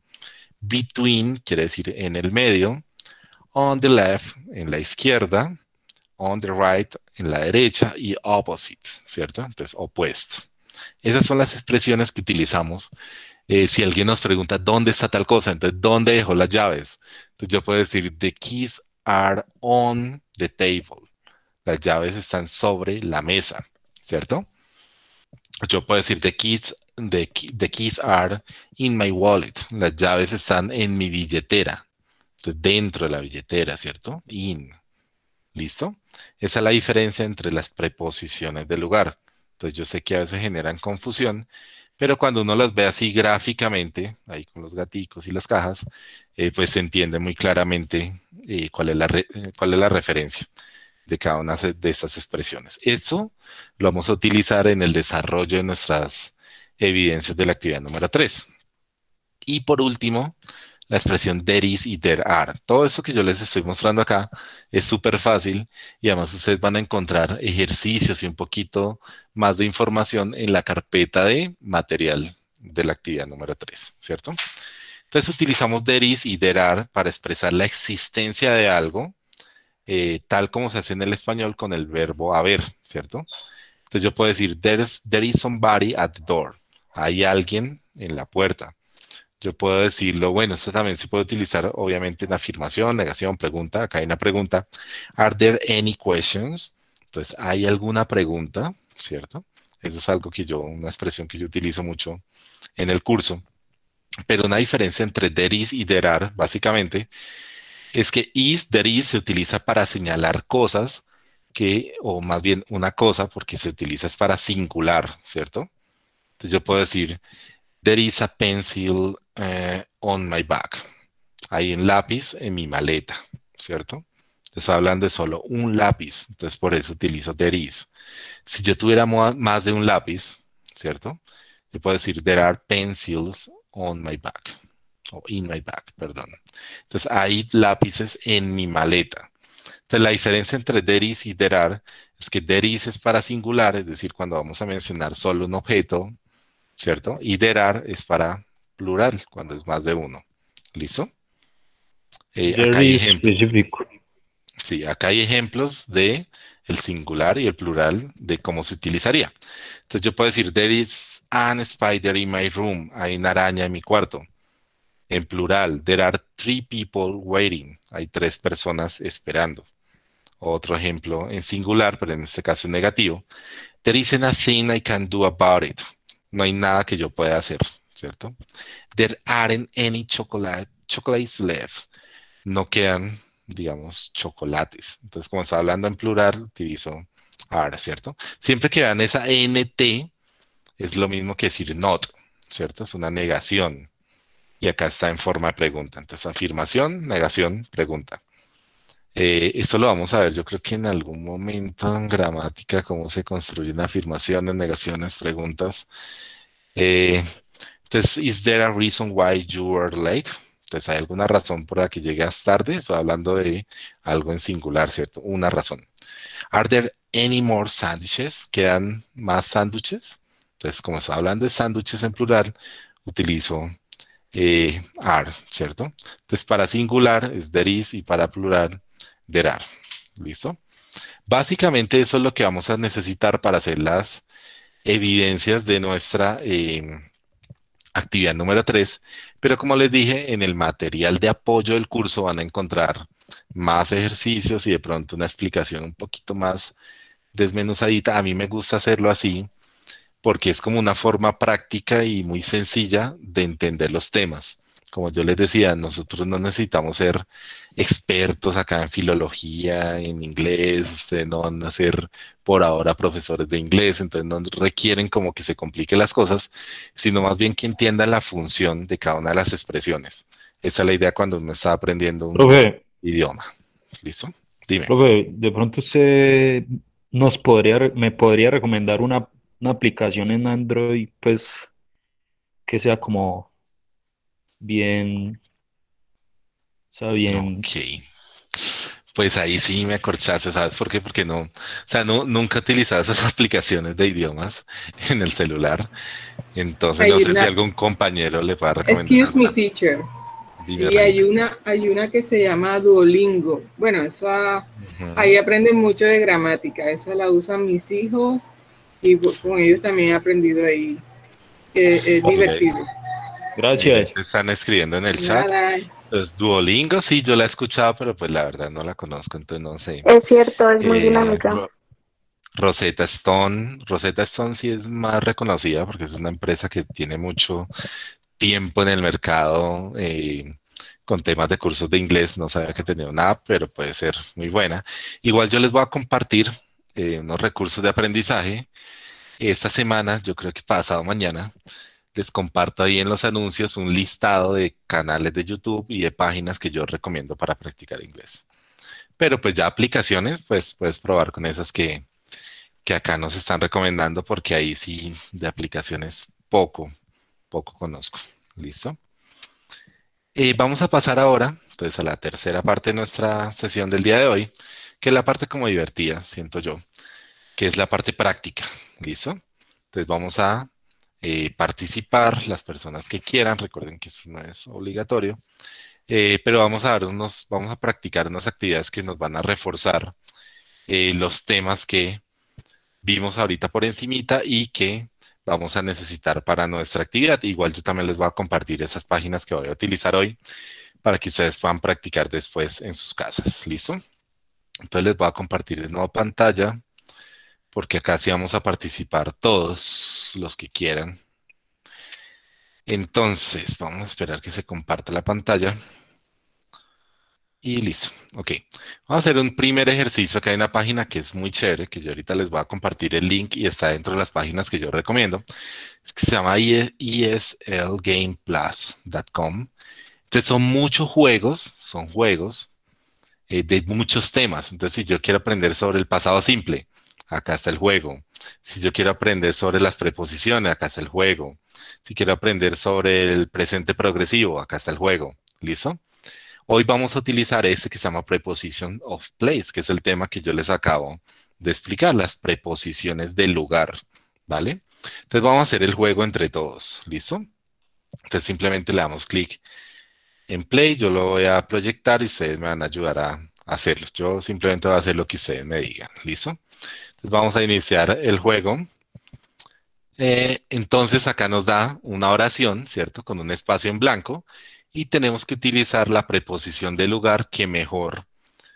Between quiere decir en el medio. On the left en la izquierda. On the right en la derecha. Y opposite, ¿cierto? Entonces opuesto. Esas son las expresiones que utilizamos. Eh, si alguien nos pregunta dónde está tal cosa, entonces, ¿dónde dejó las llaves? Entonces yo puedo decir, the keys are on the table. Las llaves están sobre la mesa, ¿cierto? Yo puedo decir, the keys, the, the keys are in my wallet. Las llaves están en mi billetera. Entonces, dentro de la billetera, ¿cierto? In. ¿Listo? Esa es la diferencia entre las preposiciones del lugar. Entonces yo sé que a veces generan confusión, pero cuando uno las ve así gráficamente, ahí con los gaticos y las cajas, eh, pues se entiende muy claramente eh, cuál, es la eh, cuál es la referencia de cada una de estas expresiones. Eso lo vamos a utilizar en el desarrollo de nuestras evidencias de la actividad número 3. Y por último, la expresión there is y there are. Todo eso que yo les estoy mostrando acá es súper fácil y además ustedes van a encontrar ejercicios y un poquito más de información en la carpeta de material de la actividad número 3, ¿cierto? Entonces utilizamos there is y there are para expresar la existencia de algo, eh, tal como se hace en el español con el verbo haber, ¿cierto? Entonces yo puedo decir, there is somebody at the door. Hay alguien en la puerta yo puedo decirlo, bueno, esto también se puede utilizar obviamente en afirmación, negación, pregunta, acá hay una pregunta, ¿are there any questions? Entonces, ¿hay alguna pregunta? ¿Cierto? Eso es algo que yo, una expresión que yo utilizo mucho en el curso. Pero una diferencia entre there is y there are, básicamente, es que is, there is se utiliza para señalar cosas que, o más bien una cosa, porque se utiliza es para singular, ¿cierto? Entonces yo puedo decir, There is a pencil eh, on my back. Hay un lápiz en mi maleta, ¿cierto? Entonces hablan de solo un lápiz, entonces por eso utilizo there is. Si yo tuviera más de un lápiz, ¿cierto? Yo puedo decir there are pencils on my back, o in my back, perdón. Entonces hay lápices en mi maleta. Entonces la diferencia entre there is y there are es que there is es para singular, es decir, cuando vamos a mencionar solo un objeto, ¿cierto? Y there are es para plural, cuando es más de uno. ¿Listo? Eh, acá hay ejemplos. Sí, acá hay ejemplos de el singular y el plural de cómo se utilizaría. Entonces yo puedo decir, there is an spider in my room. Hay una araña en mi cuarto. En plural, there are three people waiting. Hay tres personas esperando. Otro ejemplo en singular, pero en este caso negativo. There is a thing I can do about it. No hay nada que yo pueda hacer, ¿cierto? There aren't any chocolate, chocolates left. No quedan, digamos, chocolates. Entonces, como está hablando en plural, utilizo are, ¿cierto? Siempre que vean esa NT, es lo mismo que decir not, ¿cierto? Es una negación. Y acá está en forma de pregunta. Entonces, afirmación, negación, pregunta. Eh, esto lo vamos a ver, yo creo que en algún momento en gramática, cómo se construyen afirmaciones, negaciones, preguntas. Eh, entonces, ¿is there a reason why you are late? Entonces, ¿hay alguna razón por la que llegues tarde? Estoy hablando de algo en singular, ¿cierto? Una razón. ¿Are there any more sandwiches? ¿Quedan más sándwiches? Entonces, como estoy hablando de sándwiches en plural, utilizo eh, are, ¿cierto? Entonces, para singular es there is y para plural ¿Listo? Básicamente eso es lo que vamos a necesitar para hacer las evidencias de nuestra em, actividad número 3. Pero como les dije, en el material de apoyo del curso van a encontrar más ejercicios y de pronto una explicación un poquito más desmenuzadita. A mí me gusta hacerlo así porque es como una forma práctica y muy sencilla de entender los temas como yo les decía, nosotros no necesitamos ser expertos acá en filología, en inglés, ustedes no van a ser por ahora profesores de inglés, entonces no requieren como que se complique las cosas, sino más bien que entiendan la función de cada una de las expresiones. Esa es la idea cuando uno está aprendiendo un idioma. ¿Listo? Dime. de pronto usted nos podría, me podría recomendar una, una aplicación en Android, pues, que sea como bien, o bien. Ok. Pues ahí sí me acorchaste, ¿sabes por qué? Porque no, o sea, no, nunca he utilizado esas aplicaciones de idiomas en el celular. Entonces no sé si algún compañero le va a recomendar. Excuse me, teacher. y hay una, hay una que se llama Duolingo. Bueno, esa, ahí aprenden mucho de gramática. Esa la usan mis hijos y con ellos también he aprendido ahí. es divertido. Gracias. Eh, están escribiendo en el chat. Es Duolingo, sí, yo la he escuchado, pero pues la verdad no la conozco, entonces no sé. Es cierto, es muy eh, dinámica. Rosetta Stone, Rosetta Stone sí es más reconocida porque es una empresa que tiene mucho tiempo en el mercado eh, con temas de cursos de inglés, no sabía que tenía una app, pero puede ser muy buena. Igual yo les voy a compartir unos recursos de aprendizaje esta semana, yo creo que pasado mañana, les comparto ahí en los anuncios un listado de canales de YouTube y de páginas que yo recomiendo para practicar inglés. Pero pues ya aplicaciones, pues puedes probar con esas que, acá nos están recomendando porque ahí sí de aplicaciones poco, poco conozco. ¿Listo? Y eh, vamos a pasar ahora, entonces, a la tercera parte de nuestra sesión del día de hoy, que es la parte como divertida, siento yo, que es la parte práctica. ¿Listo? Entonces vamos a eh, participar, las personas que quieran, recuerden que eso no es obligatorio, eh, pero vamos a, ver unos, vamos a practicar unas actividades que nos van a reforzar eh, los temas que vimos ahorita por encimita y que vamos a necesitar para nuestra actividad. Igual yo también les voy a compartir esas páginas que voy a utilizar hoy para que ustedes puedan practicar después en sus casas. ¿Listo? Entonces les voy a compartir de nuevo pantalla porque acá sí vamos a participar todos los que quieran. Entonces, vamos a esperar que se comparta la pantalla. Y listo. Ok. Vamos a hacer un primer ejercicio. Acá hay una página que es muy chévere, que yo ahorita les voy a compartir el link y está dentro de las páginas que yo recomiendo. Es que se llama eslgameplus.com. Entonces son muchos juegos, son juegos eh, de muchos temas. Entonces si yo quiero aprender sobre el pasado simple, acá está el juego. Si yo quiero aprender sobre las preposiciones, acá está el juego. Si quiero aprender sobre el presente progresivo, acá está el juego. ¿Listo? Hoy vamos a utilizar este que se llama Preposition of Place, que es el tema que yo les acabo de explicar, las preposiciones de lugar, ¿vale? Entonces vamos a hacer el juego entre todos, ¿listo? Entonces simplemente le damos clic en play, yo lo voy a proyectar y ustedes me van a ayudar a hacerlo. Yo simplemente voy a hacer lo que ustedes me digan, ¿listo? vamos a iniciar el juego. Eh, entonces acá nos da una oración, ¿cierto? Con un espacio en blanco y tenemos que utilizar la preposición de lugar que mejor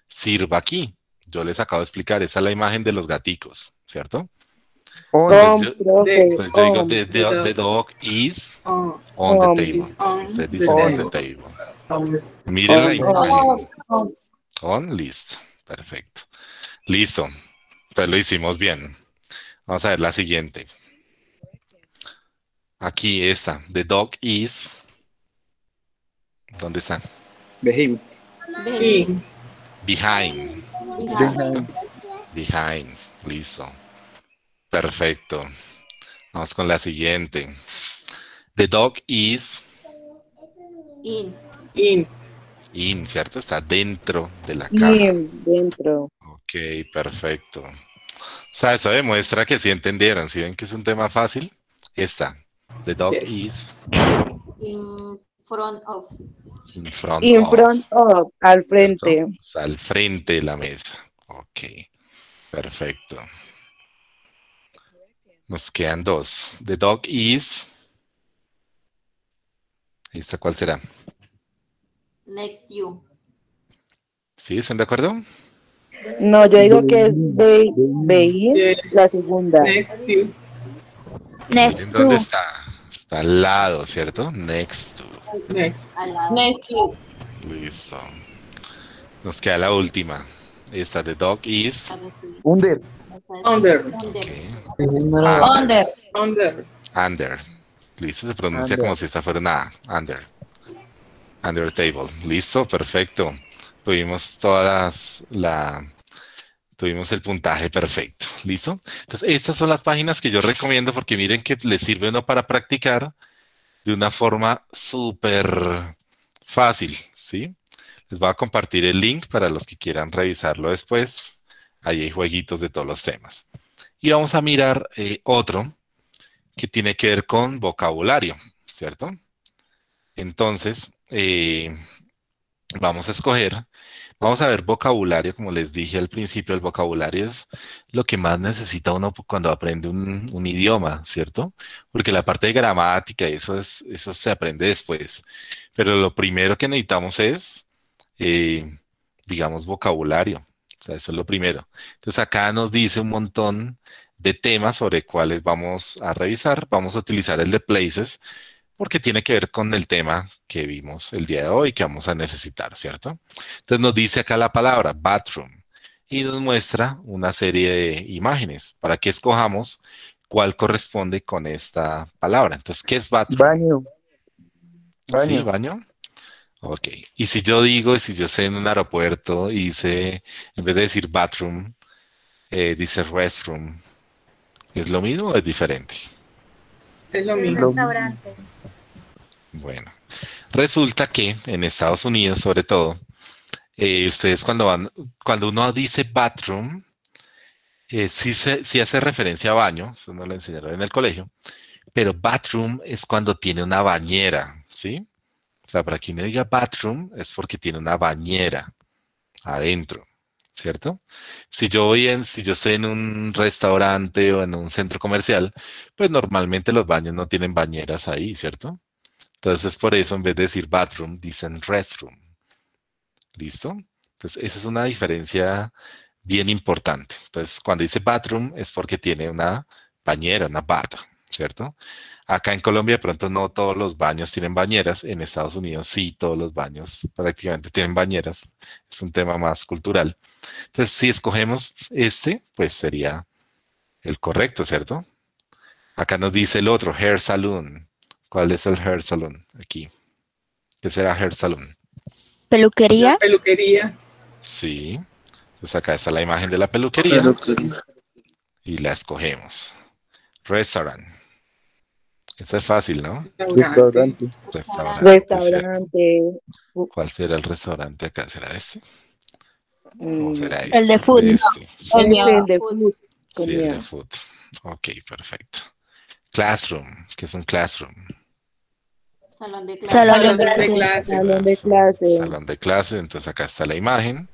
sirva aquí. Yo les acabo de explicar, esa es la imagen de los gaticos, ¿cierto? On, pues yo, pues digo, the, dog is on, the table. dice on the table. Miren la On, list. Perfecto. Listo. Pues lo hicimos bien. Vamos a ver la siguiente. Aquí está. The dog is. ¿Dónde está? Behind. Behind. Behind. Listo. Perfecto. Vamos con la siguiente. The dog is. In. In. In, ¿cierto? Está dentro de la caja. dentro. Ok, perfecto. O sea, eso demuestra que sí entendieron. Si ven que es un tema fácil, está. The dog is in front of. In front, in front of, al frente. al frente de la mesa. Ok, perfecto. Nos quedan dos. The dog is. ¿Esta cuál será? Next you. ¿Sí? ¿Están de acuerdo? No, yo digo que es Bey, la segunda. Next to. Next to. ¿Dónde está? Está al lado, ¿cierto? Next to. Next. Next to. Listo. Nos queda la última. Esta de dog is. Under. Under. Under. Under. Under. Listo, se pronuncia como si esta fuera una Under. Under table. Listo, perfecto. Tuvimos todas las, Tuvimos el puntaje perfecto. ¿Listo? Entonces, estas son las páginas que yo recomiendo porque miren que les sirve uno para practicar de una forma súper fácil. ¿Sí? Les voy a compartir el link para los que quieran revisarlo después. Ahí hay jueguitos de todos los temas. Y vamos a mirar eh, otro que tiene que ver con vocabulario, ¿cierto? Entonces, eh, vamos a escoger Vamos a ver vocabulario, como les dije al principio, el vocabulario es lo que más necesita uno cuando aprende un, idioma, ¿cierto? Porque la parte de gramática, eso, es, eso se aprende después. Pero lo primero que necesitamos es, eh, digamos, vocabulario. O sea, eso es lo primero. Entonces acá nos dice un montón de temas sobre cuáles vamos a revisar. Vamos a utilizar el de places, porque tiene que ver con el tema que vimos el día de hoy que vamos a necesitar, ¿cierto? Entonces nos dice acá la palabra bathroom y nos muestra una serie de imágenes para que escojamos cuál corresponde con esta palabra. Entonces, ¿qué es bathroom? Baño. Baño. ¿Sí, baño? Ok. Y si yo digo, si yo sé en un aeropuerto y sé en vez de decir bathroom, eh, dice restroom, ¿es lo mismo o es diferente? Es lo mismo. Bueno, resulta que en Estados Unidos, sobre todo, eh, ustedes cuando van, cuando uno dice bathroom, eh, sí, se, hace referencia a baño, eso no lo enseñaron en el colegio, pero bathroom es cuando tiene una bañera, ¿sí? O sea, para quien me diga bathroom es porque tiene una bañera adentro. ¿cierto? Si yo voy en, si yo estoy en un restaurante o en un centro comercial, pues normalmente los baños no tienen bañeras ahí, ¿cierto? Entonces es por eso en vez de decir bathroom dicen restroom. ¿Listo? Entonces esa es una diferencia bien importante. Entonces cuando dice bathroom es porque tiene una bañera, una bata, ¿cierto? Acá en Colombia pronto no todos los baños tienen bañeras, en Estados Unidos sí todos los baños prácticamente tienen bañeras, es un tema más cultural. Entonces, si escogemos este, pues sería el correcto, ¿cierto? Acá nos dice el otro, Hair Saloon. ¿Cuál es el Hair Saloon aquí? ¿Qué será Hair Saloon? Peluquería. peluquería. Sí. Entonces pues acá está la imagen de la peluquería. Y la escogemos. Restaurant. Eso es fácil, ¿no? Restaurante. Restaurante. ¿Cuál será el restaurante acá? ¿Será este? El de food. El, de food. Sí, el de food. Ok, perfecto. Classroom. ¿Qué es un classroom? Salón de clase. Salón de clase. Salón de clase. Entonces acá está la imagen.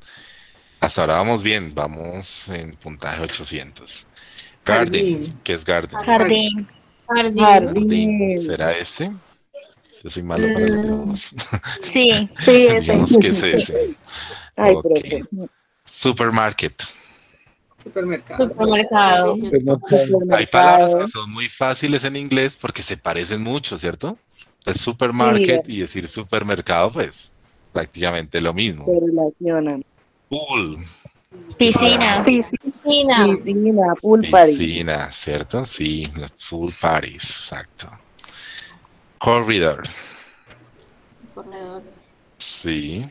Hasta ahora vamos bien. Vamos en puntaje 800. Garden. ¿Qué es garden? Jardín. ¿Será este? Yo soy malo para los mm. Sí, sí, ese. Digamos que es ese. Supermarket. Supermercado. Supermercado. Hay palabras que son muy fáciles en inglés porque se parecen mucho, ¿cierto? Pues supermarket y decir supermercado, pues prácticamente lo mismo. Se relacionan. Pool. Piscina. Piscina. Piscina, pool party. Piscina, ¿cierto? Sí, pool parties, exacto. Corridor. Corredor. Sí.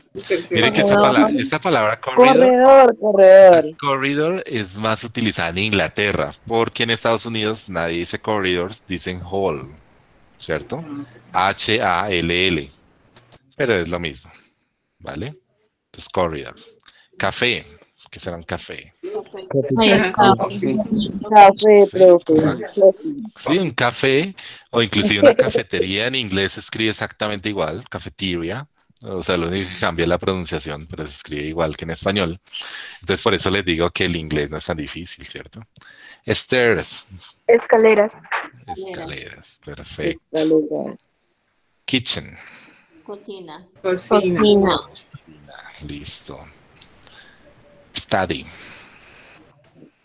Miren que esta palabra, esta palabra corredor, corredor, Corridor es más utilizada en Inglaterra, porque en Estados Unidos nadie dice corridors dicen hall, ¿cierto? H-A-L-L. pero es lo mismo, ¿vale? Entonces, corridor Café que serán café. Café, Sí, un café o inclusive una cafetería en inglés se escribe exactamente igual, cafeteria. O sea, lo único que cambia es la pronunciación, pero se escribe igual que en español. Entonces, por eso les digo que el inglés no es tan difícil, ¿cierto? Stairs. Escaleras. Escaleras, perfecto. Kitchen. Cocina. Cocina. Listo. Study.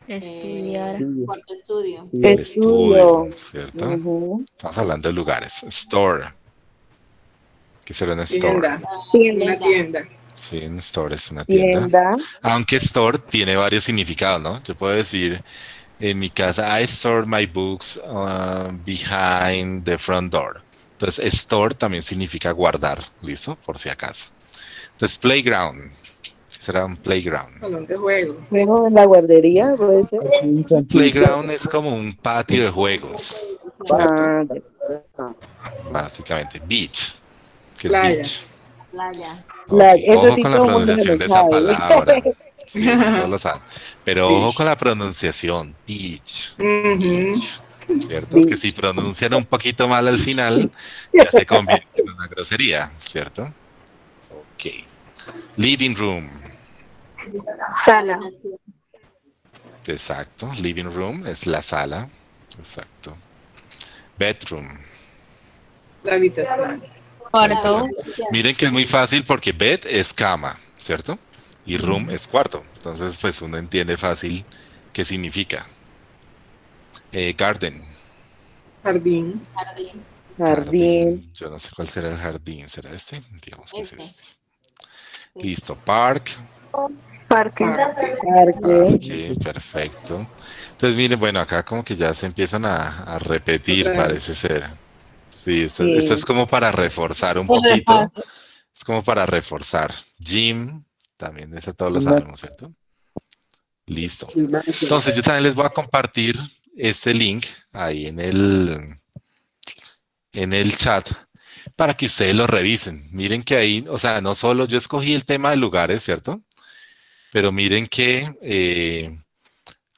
Estudiar. Eh, estudio. ¿Cierto? Estamos hablando de lugares. Store. ¿Qué será una Tienda. Una ah, tienda. Sí, un store es una tienda. Aunque store tiene varios significados, ¿no? Yo puedo decir en mi casa, I store my books uh, behind the front door. Entonces, store también significa guardar, ¿listo? Por si acaso. Entonces, playground será un playground. de juego. en la guardería, puede ser. playground es como un patio de juegos. Básicamente, beach. playa. Playa. Ojo con la pronunciación de esa palabra. no lo Pero ojo con la pronunciación, beach. ¿cierto? Que si pronuncian un poquito mal al final, ya se convierte en una grosería, ¿cierto? Ok. Living room. Sala. Exacto. Living room es la sala. Exacto. Bedroom. La habitación. Cuarto. Miren que es muy fácil porque bed es cama, ¿cierto? Y room es cuarto. Entonces, pues uno entiende fácil qué significa. Eh, garden. Jardín. Jardín. Jardín. Yo no sé cuál será el jardín. ¿Será este? Digamos que es este. este. Listo. Park. Ah, ah, ok, perfecto. Entonces, pues miren, bueno, acá como que ya se empiezan a, repetir, parece ser. Sí esto, es como para reforzar un poquito. Es como para reforzar. Jim, también, eso todos lo sabemos, ¿cierto? Listo. Entonces, yo también les voy a compartir este link ahí en el, en el chat para que ustedes lo revisen. Miren que ahí, o sea, no solo yo escogí el tema de lugares, ¿cierto? Pero miren que eh,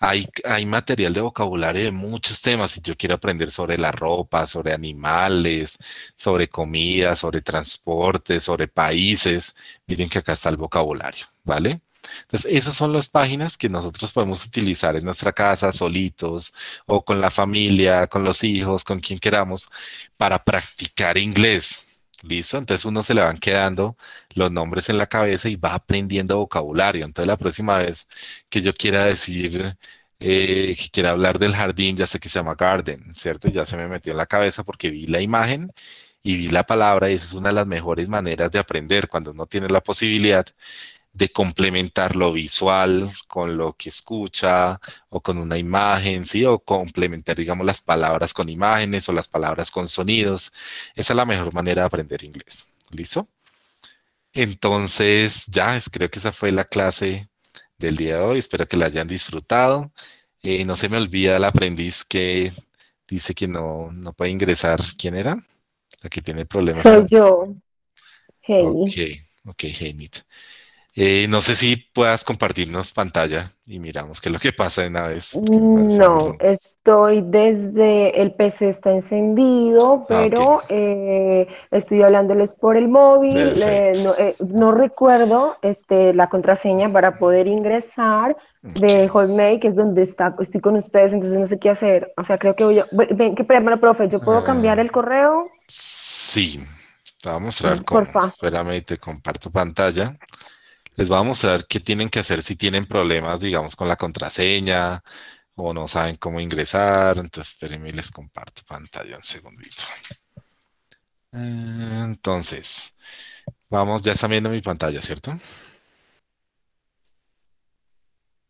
hay, hay, material de vocabulario de muchos temas. Si yo quiero aprender sobre la ropa, sobre animales, sobre comida, sobre transporte, sobre países, miren que acá está el vocabulario, ¿vale? Entonces, esas son las páginas que nosotros podemos utilizar en nuestra casa, solitos, o con la familia, con los hijos, con quien queramos, para practicar inglés. Listo, entonces uno se le van quedando los nombres en la cabeza y va aprendiendo vocabulario. Entonces la próxima vez que yo quiera decir eh, que quiera hablar del jardín, ya sé que se llama garden, ¿cierto? Ya se me metió en la cabeza porque vi la imagen y vi la palabra y esa es una de las mejores maneras de aprender cuando uno tiene la posibilidad de complementar lo visual con lo que escucha o con una imagen, ¿sí? O complementar, digamos, las palabras con imágenes o las palabras con sonidos. Esa es la mejor manera de aprender inglés. ¿Listo? Entonces, ya, creo que esa fue la clase del día de hoy. Espero que la hayan disfrutado. Eh, no se me olvida el aprendiz que dice que no, no puede ingresar. ¿Quién era? Aquí tiene problemas. Soy yo. Ok, ok, eh, no sé si puedas compartirnos pantalla y miramos qué es lo que pasa de una vez. No, estoy desde el PC está encendido, ah, pero eh, estoy hablándoles por el móvil. Eh, no, recuerdo este, la contraseña para poder ingresar de Hotmail, que es donde está, estoy con ustedes, entonces no sé qué hacer. O sea, creo que voy a... Ven, que bueno, profe, ¿yo puedo ah. cambiar el correo? Sí. Te voy a mostrar cómo. Porfa. Espérame y te comparto pantalla les va a mostrar qué tienen que hacer si tienen problemas, digamos, con la contraseña o no saben cómo ingresar. Entonces, espérenme les comparto pantalla un segundito. Eh, entonces, vamos, ya están viendo mi pantalla, ¿cierto?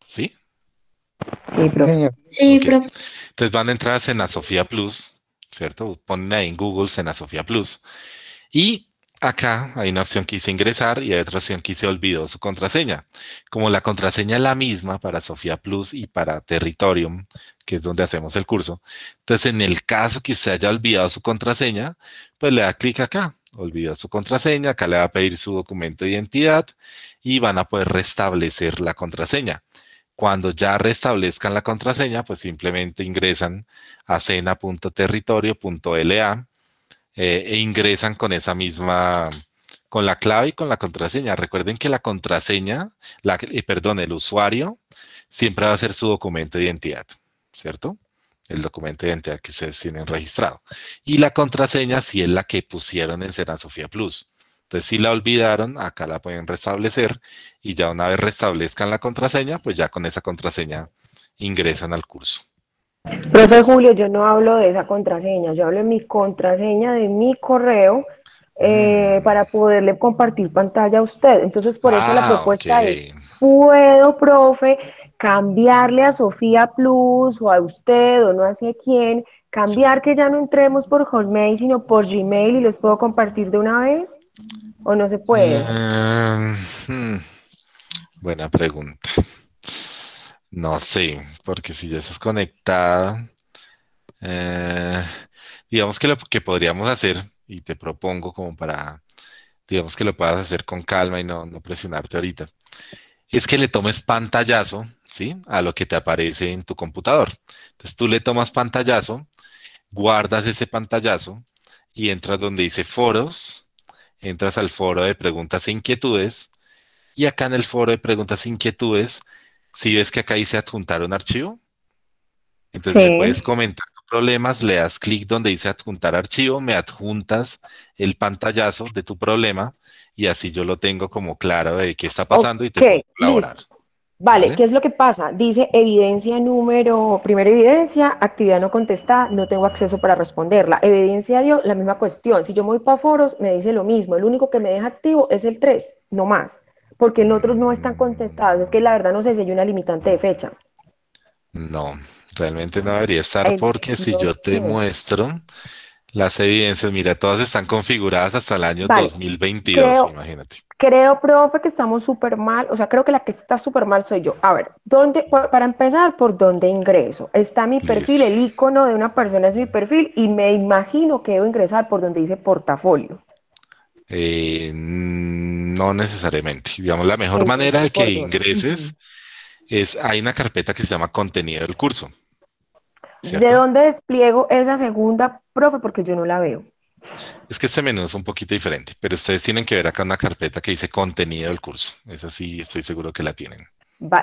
¿Sí? Sí, profe. Sí, Entonces van a entrar a Sofía Plus, ¿cierto? Ponen ahí en Google Senasofía Sofía Plus. Y Acá hay una opción que dice ingresar y hay otra opción que hice olvidó su contraseña. Como la contraseña es la misma para Sofía Plus y para Territorium, que es donde hacemos el curso, entonces en el caso que usted haya olvidado su contraseña, pues le da clic acá, olvidó su contraseña, acá le va a pedir su documento de identidad y van a poder restablecer la contraseña. Cuando ya restablezcan la contraseña, pues simplemente ingresan a cena.territorio.la eh, e ingresan con esa misma, con la clave y con la contraseña. Recuerden que la contraseña, la, eh, perdón, el usuario siempre va a ser su documento de identidad, ¿cierto? El documento de identidad que se tienen registrado. Y la contraseña sí es la que pusieron en Sena Sofía Plus. Entonces, si la olvidaron, acá la pueden restablecer y ya una vez restablezcan la contraseña, pues ya con esa contraseña ingresan al curso. Profe Julio, yo no hablo de esa contraseña, yo hablo de mi contraseña de mi correo eh, mm. para poderle compartir pantalla a usted. Entonces, por eso la ah, propuesta es, puedo, profe, cambiarle a Sofía Plus o a usted o no sé quién, cambiar que ya no entremos por Hotmail, sino por Gmail y les puedo compartir de una vez o no se puede. Mm, hmm. Buena pregunta. No sé, porque si ya estás conectada, eh, digamos que lo que podríamos hacer, y te propongo como para, digamos que lo puedas hacer con calma y no, no presionarte ahorita, es que le tomes pantallazo, ¿sí? A lo que te aparece en tu computador. Entonces tú le tomas pantallazo, guardas ese pantallazo y entras donde dice foros, entras al foro de preguntas e inquietudes y acá en el foro de preguntas e inquietudes, si ves que acá dice adjuntar un archivo, entonces puedes comentar problemas, le das clic donde dice adjuntar archivo, me adjuntas el pantallazo de tu problema y así yo lo tengo como claro de qué está pasando y te puedo colaborar. Vale, ¿qué es lo que pasa? Dice evidencia número, primera evidencia, actividad no contestada, no tengo acceso para responderla. Evidencia dio la misma cuestión. Si yo me voy para foros, me dice lo mismo. El único que me deja activo es el 3, no más porque en otros no están mm. contestadas. Es que la verdad no sé si hay una limitante de fecha. No, realmente no debería estar porque si yo te muestro las evidencias, mira, todas están configuradas hasta el año 2022, imagínate. Creo, profe, que estamos súper mal, o sea, creo que la que está súper mal soy yo. A ver, ¿dónde, para empezar, ¿por dónde ingreso? Está mi perfil, el icono de una persona es mi perfil y me imagino que debo ingresar por donde dice portafolio. Eh, no necesariamente. Digamos, la mejor manera de que ingreses es, hay una carpeta que se llama contenido del curso. ¿De dónde despliego esa segunda, profe? Porque yo no la veo. Es que este menú es un poquito diferente, pero ustedes tienen que ver acá una carpeta que dice contenido del curso. Esa sí, estoy seguro que la tienen.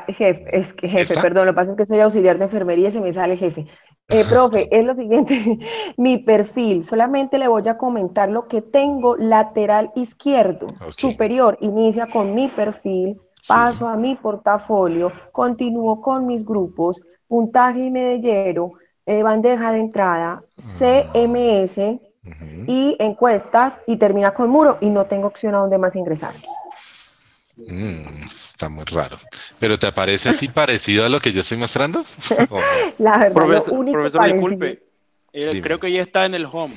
jefe, es que, jefe, perdón, lo que pasa es que soy auxiliar de enfermería y se me sale jefe. Eh, profe, es lo siguiente, mi perfil, solamente le voy a comentar lo que tengo lateral izquierdo, superior, inicia con mi perfil, paso a mi portafolio, continúo con mis grupos, puntaje y medellero, eh, bandeja de entrada, CMS mm. y encuestas y termina con muro y no tengo opción a dónde más ingresar. Mm está muy raro. ¿Pero te aparece así parecido a lo que yo estoy mostrando? La verdad, profesor, disculpe. Eh, creo que ya está en el home.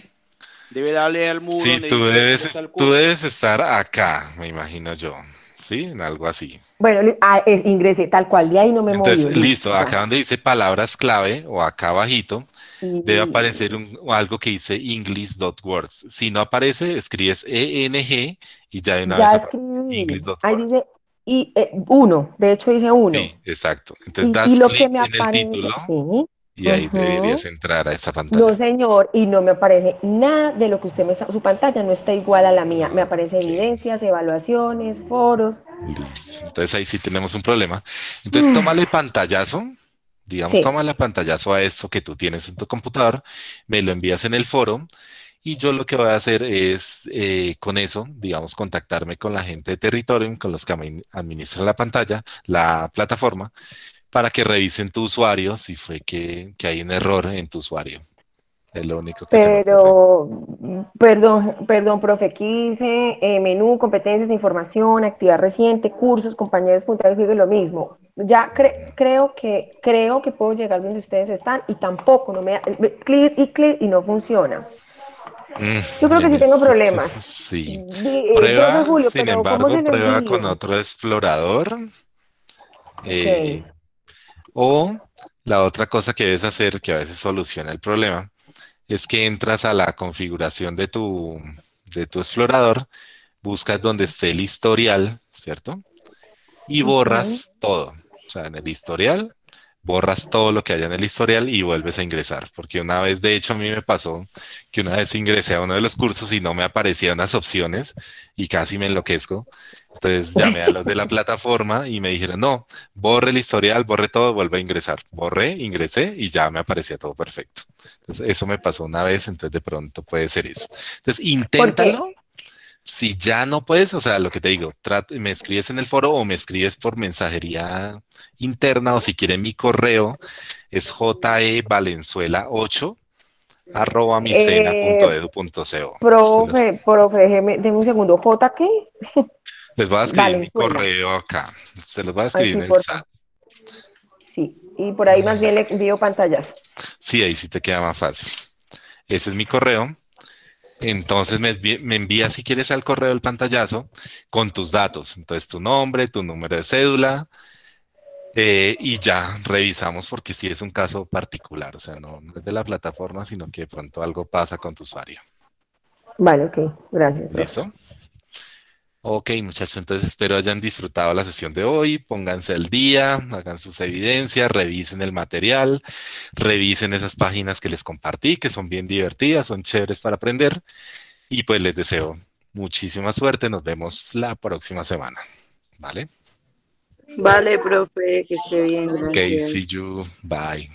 Debe darle al muro. Sí, tú debes, tú debes estar acá, me imagino yo. ¿Sí? En algo así. Bueno, ah, ingresé tal cual, de ahí no me Entonces, Listo, acá donde dice palabras clave o acá abajito, debe aparecer algo que dice English.words. Si no aparece, escribes ENG y ya de una ya vez. Y eh, uno, de hecho dice uno. exacto. Entonces y, das título y ahí deberías entrar a esa pantalla. No, señor, y no me aparece nada de lo que usted me está... Su pantalla no está igual a la mía. Me aparece evidencias, evaluaciones, foros. Entonces ahí sí tenemos un problema. Entonces tómale pantallazo. Digamos, tómale pantallazo a esto que tú tienes en tu computador. Me lo envías en el foro. Y yo lo que voy a hacer es, eh, con eso, digamos, contactarme con la gente de Territorium, con los que administran la pantalla, la plataforma, para que revisen tu usuario si fue que, que hay un error en tu usuario. Es lo único que Pero, perdón, perdón, profe, aquí dice eh, menú, competencias, información, actividad reciente, cursos, compañeros, puntuales, y lo mismo. Ya creo que creo que puedo llegar donde ustedes están y tampoco, no me da, clic y clic y no funciona. Mm, yo creo que sí tengo problemas. Sí. Eh, prueba, sin embargo, prueba con otro explorador. Eh, o la otra cosa que debes hacer, que a veces soluciona el problema, es que entras a la configuración de tu, de tu explorador, buscas donde esté el historial, ¿cierto? Y borras todo. O sea, en el historial borras todo lo que haya en el historial y vuelves a ingresar. Porque una vez, de hecho, a mí me pasó que una vez ingresé a uno de los cursos y no me aparecían las opciones y casi me enloquezco. Entonces llamé a los de la plataforma y me dijeron, no, borre el historial, borre todo, vuelve a ingresar. Borré, ingresé y ya me aparecía todo perfecto. Entonces eso me pasó una vez, entonces de pronto puede ser eso. Entonces inténtalo si ya no puedes, o sea, lo que te digo, me escribes en el foro o me escribes por mensajería interna o si quieren mi correo es jevalenzuela8 arroba eh, micena.edu.co. Profe, profe, déjeme, un segundo, ¿J qué? Les voy a escribir mi correo acá, se los voy a escribir en el chat. Sí, y por ahí más bien le envío pantallas. Sí, ahí sí te queda más fácil. Ese es mi correo. Entonces me, envía envías si quieres al correo del pantallazo con tus datos. Entonces tu nombre, tu número de cédula, eh, y ya revisamos porque si es un caso particular, o sea, no, es de la plataforma, sino que de pronto algo pasa con tu usuario. Vale, ok, gracias. ¿Listo? Ok, muchachos, entonces espero hayan disfrutado la sesión de hoy. Pónganse al día, hagan sus evidencias, revisen el material, revisen esas páginas que les compartí, que son bien divertidas, son chéveres para aprender. Y pues les deseo muchísima suerte. Nos vemos la próxima semana. ¿Vale? Vale, profe, que esté bien. Ok, see you. Bye.